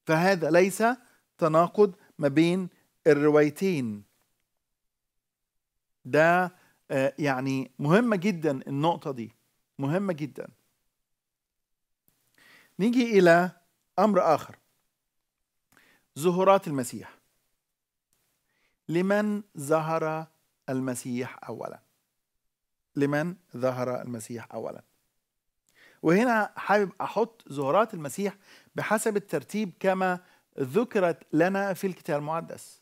فهذا ليس تناقض ما بين الروايتين ده آه، يعني مهمة جدا النقطة دي مهمة جدا نيجي إلى أمر آخر ظهورات المسيح لمن ظهر المسيح أولا لمن ظهر المسيح أولا وهنا حابب أحط ظهورات المسيح بحسب الترتيب كما ذكرت لنا في الكتاب المقدس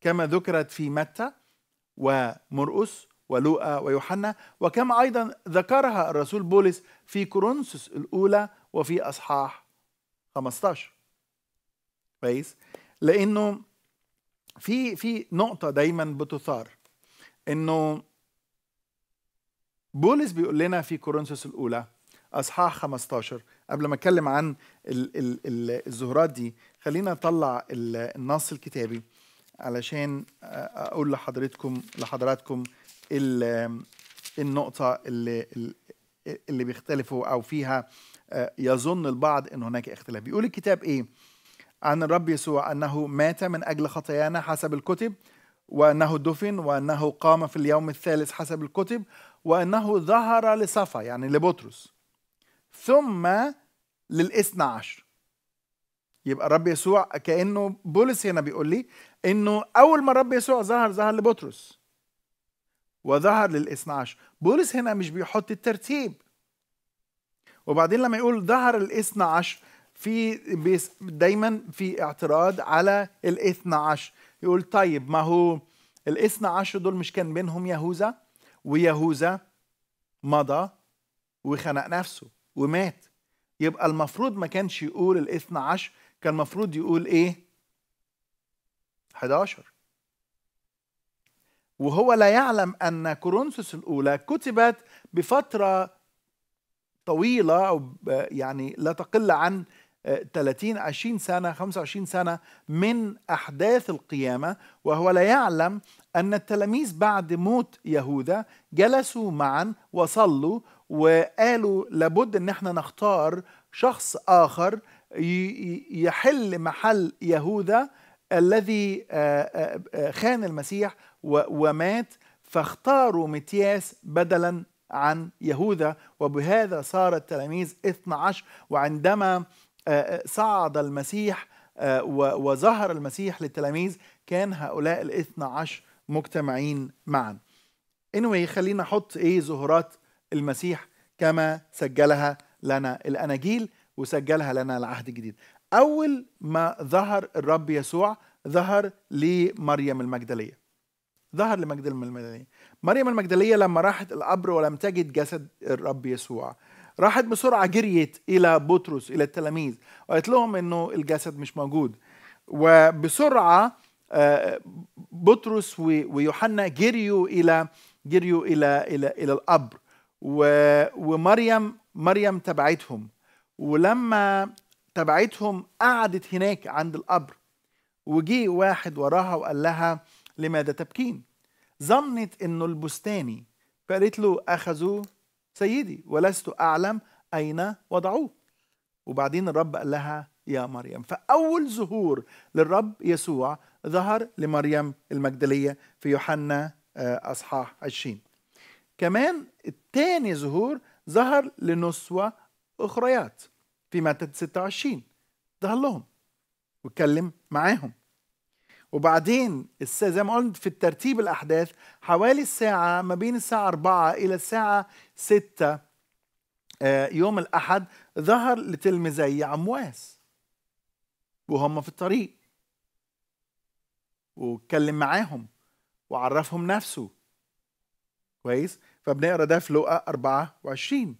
كما ذكرت في متى ومرقس ولوقا ويوحنا وكما أيضا ذكرها الرسول بولس في كورنثوس الأولى وفي أصحاح 15 كويس لأنه في في نقطة دايما بتثار إنه بولس بيقول لنا في كورنثوس الأولى أصحاح 15 قبل ما أتكلم عن الزهرات دي خلينا أطلع النص الكتابي علشان أقول لحضرتكم لحضراتكم النقطه اللي اللي بيختلفوا او فيها آه، يظن البعض ان هناك اختلاف بيقول الكتاب ايه عن الرب يسوع انه مات من اجل خطايانا حسب الكتب وانه دفن وانه قام في اليوم الثالث حسب الكتب وانه ظهر لصفا يعني لبطرس ثم للاثنى عشر يبقى الرب يسوع كانه بولس هنا بيقول لي انه اول ما الرب يسوع ظهر ظهر لبطرس وظهر للاثنى عشر بولس هنا مش بيحط الترتيب وبعدين لما يقول ظهر الاثنى عشر في دايما في اعتراض على الاثنى عشر يقول طيب ما هو الاثنى عشر دول مش كان بينهم يهوذا ويهوذا مضى وخنق نفسه ومات يبقى المفروض ما كانش يقول الاثنى عشر كان المفروض يقول ايه 11 وهو لا يعلم أن كورنثوس الأولى كتبت بفترة طويلة أو يعني لا تقل عن 30 آه، 20 سنة 25 سنة من أحداث القيامة وهو لا يعلم أن التلاميذ بعد موت يهوذا جلسوا معا وصلوا وقالوا لابد أن احنا نختار شخص آخر يحل محل يهوذا الذي آه، آه، خان المسيح ومات فاختاروا متياس بدلا عن يهوذا وبهذا صار التلاميذ 12 وعندما آه، آه، صعد المسيح آه، وظهر المسيح للتلاميذ كان هؤلاء الاثنى عشر مجتمعين معا anyway خلينا نحط ايه ظهورات المسيح كما سجلها لنا الاناجيل وسجلها لنا العهد الجديد اول ما ظهر الرب يسوع ظهر لمريم المجدليه ظهر لمجد المجدلية مريم المجدلية لما راحت القبر ولم تجد جسد الرب يسوع راحت بسرعة جريت إلى بطرس إلى التلاميذ وقالت لهم إنه الجسد مش موجود وبسرعة آه، بطرس ويوحنا جريوا إلى جريوا إلى إلى إلى القبر ومريم مريم تبعتهم ولما تبعتهم قعدت هناك عند القبر وجي واحد وراها وقال لها لماذا تبكين ظنت انه البستاني فقالت له اخذوا سيدي ولست اعلم اين وضعوه وبعدين الرب قال لها يا مريم فاول ظهور للرب يسوع ظهر لمريم المجدليه في يوحنا آه، اصحاح 20 كمان الثاني ظهور ظهر لنسوة أخريات في متى 26 ظهر لهم واتكلم معاهم وبعدين زي ما قلت في الترتيب الأحداث حوالي الساعة ما بين الساعة أربعة إلى الساعة ستة آه، يوم الأحد ظهر لتلميذي عمواس وهم في الطريق واتكلم معاهم وعرفهم نفسه كويس فبنقرا ده في لوقا 24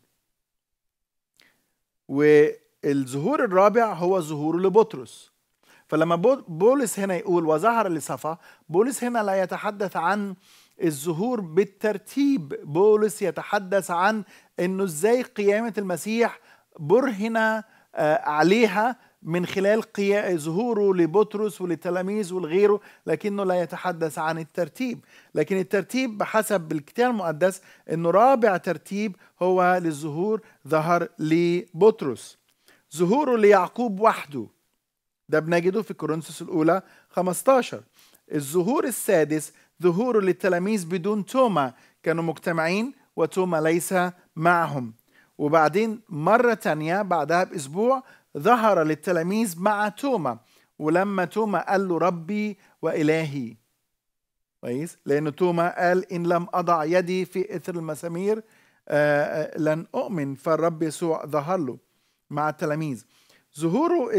والظهور الرابع هو ظهوره لبطرس فلما بولس هنا يقول وظهر لصفا بولس هنا لا يتحدث عن الظهور بالترتيب بولس يتحدث عن انه ازاي قيامه المسيح برهن آه، عليها من خلال ظهوره لبطرس وللتلاميذ ولغيره لكنه لا يتحدث عن الترتيب لكن الترتيب بحسب الكتاب المقدس انه رابع ترتيب هو للظهور ظهر لبطرس ظهوره ليعقوب وحده ده بنجده في كورنثوس الأولى 15 الظهور السادس ظهور للتلاميذ بدون توما كانوا مجتمعين وتوما ليس معهم وبعدين مرة تانية بعدها بأسبوع ظهر للتلاميذ مع توما ولما توما قال له ربي وإلهي كويس لأن توما قال إن لم أضع يدي في إثر المسامير آه، آه، لن أؤمن فالرب يسوع ظهر له مع التلاميذ ظهوره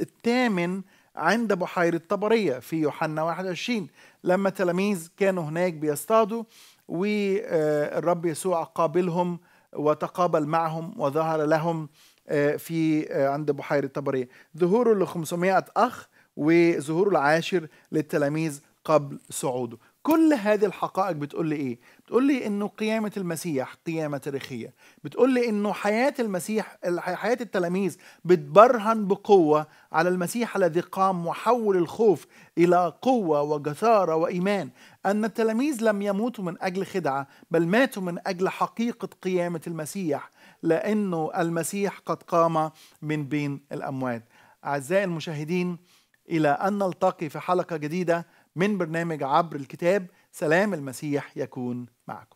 الثامن عند بحيرة طبرية في يوحنا 21 لما تلاميذ كانوا هناك بيصطادوا والرب آه، يسوع قابلهم وتقابل معهم وظهر لهم آه، في آه، عند بحيرة طبرية ظهوره ل 500 أخ وظهوره العاشر للتلاميذ قبل صعوده كل هذه الحقائق بتقول لي إيه؟ بتقول لي انه قيامه المسيح قيامه تاريخيه بتقول لي انه حياه المسيح حياه التلاميذ بتبرهن بقوه على المسيح الذي قام وحول الخوف الى قوه وجساره وايمان ان التلاميذ لم يموتوا من اجل خدعه بل ماتوا من اجل حقيقه قيامه المسيح لانه المسيح قد قام من بين الاموات اعزائي المشاهدين الى ان نلتقي في حلقه جديده من برنامج عبر الكتاب سلام المسيح يكون معكم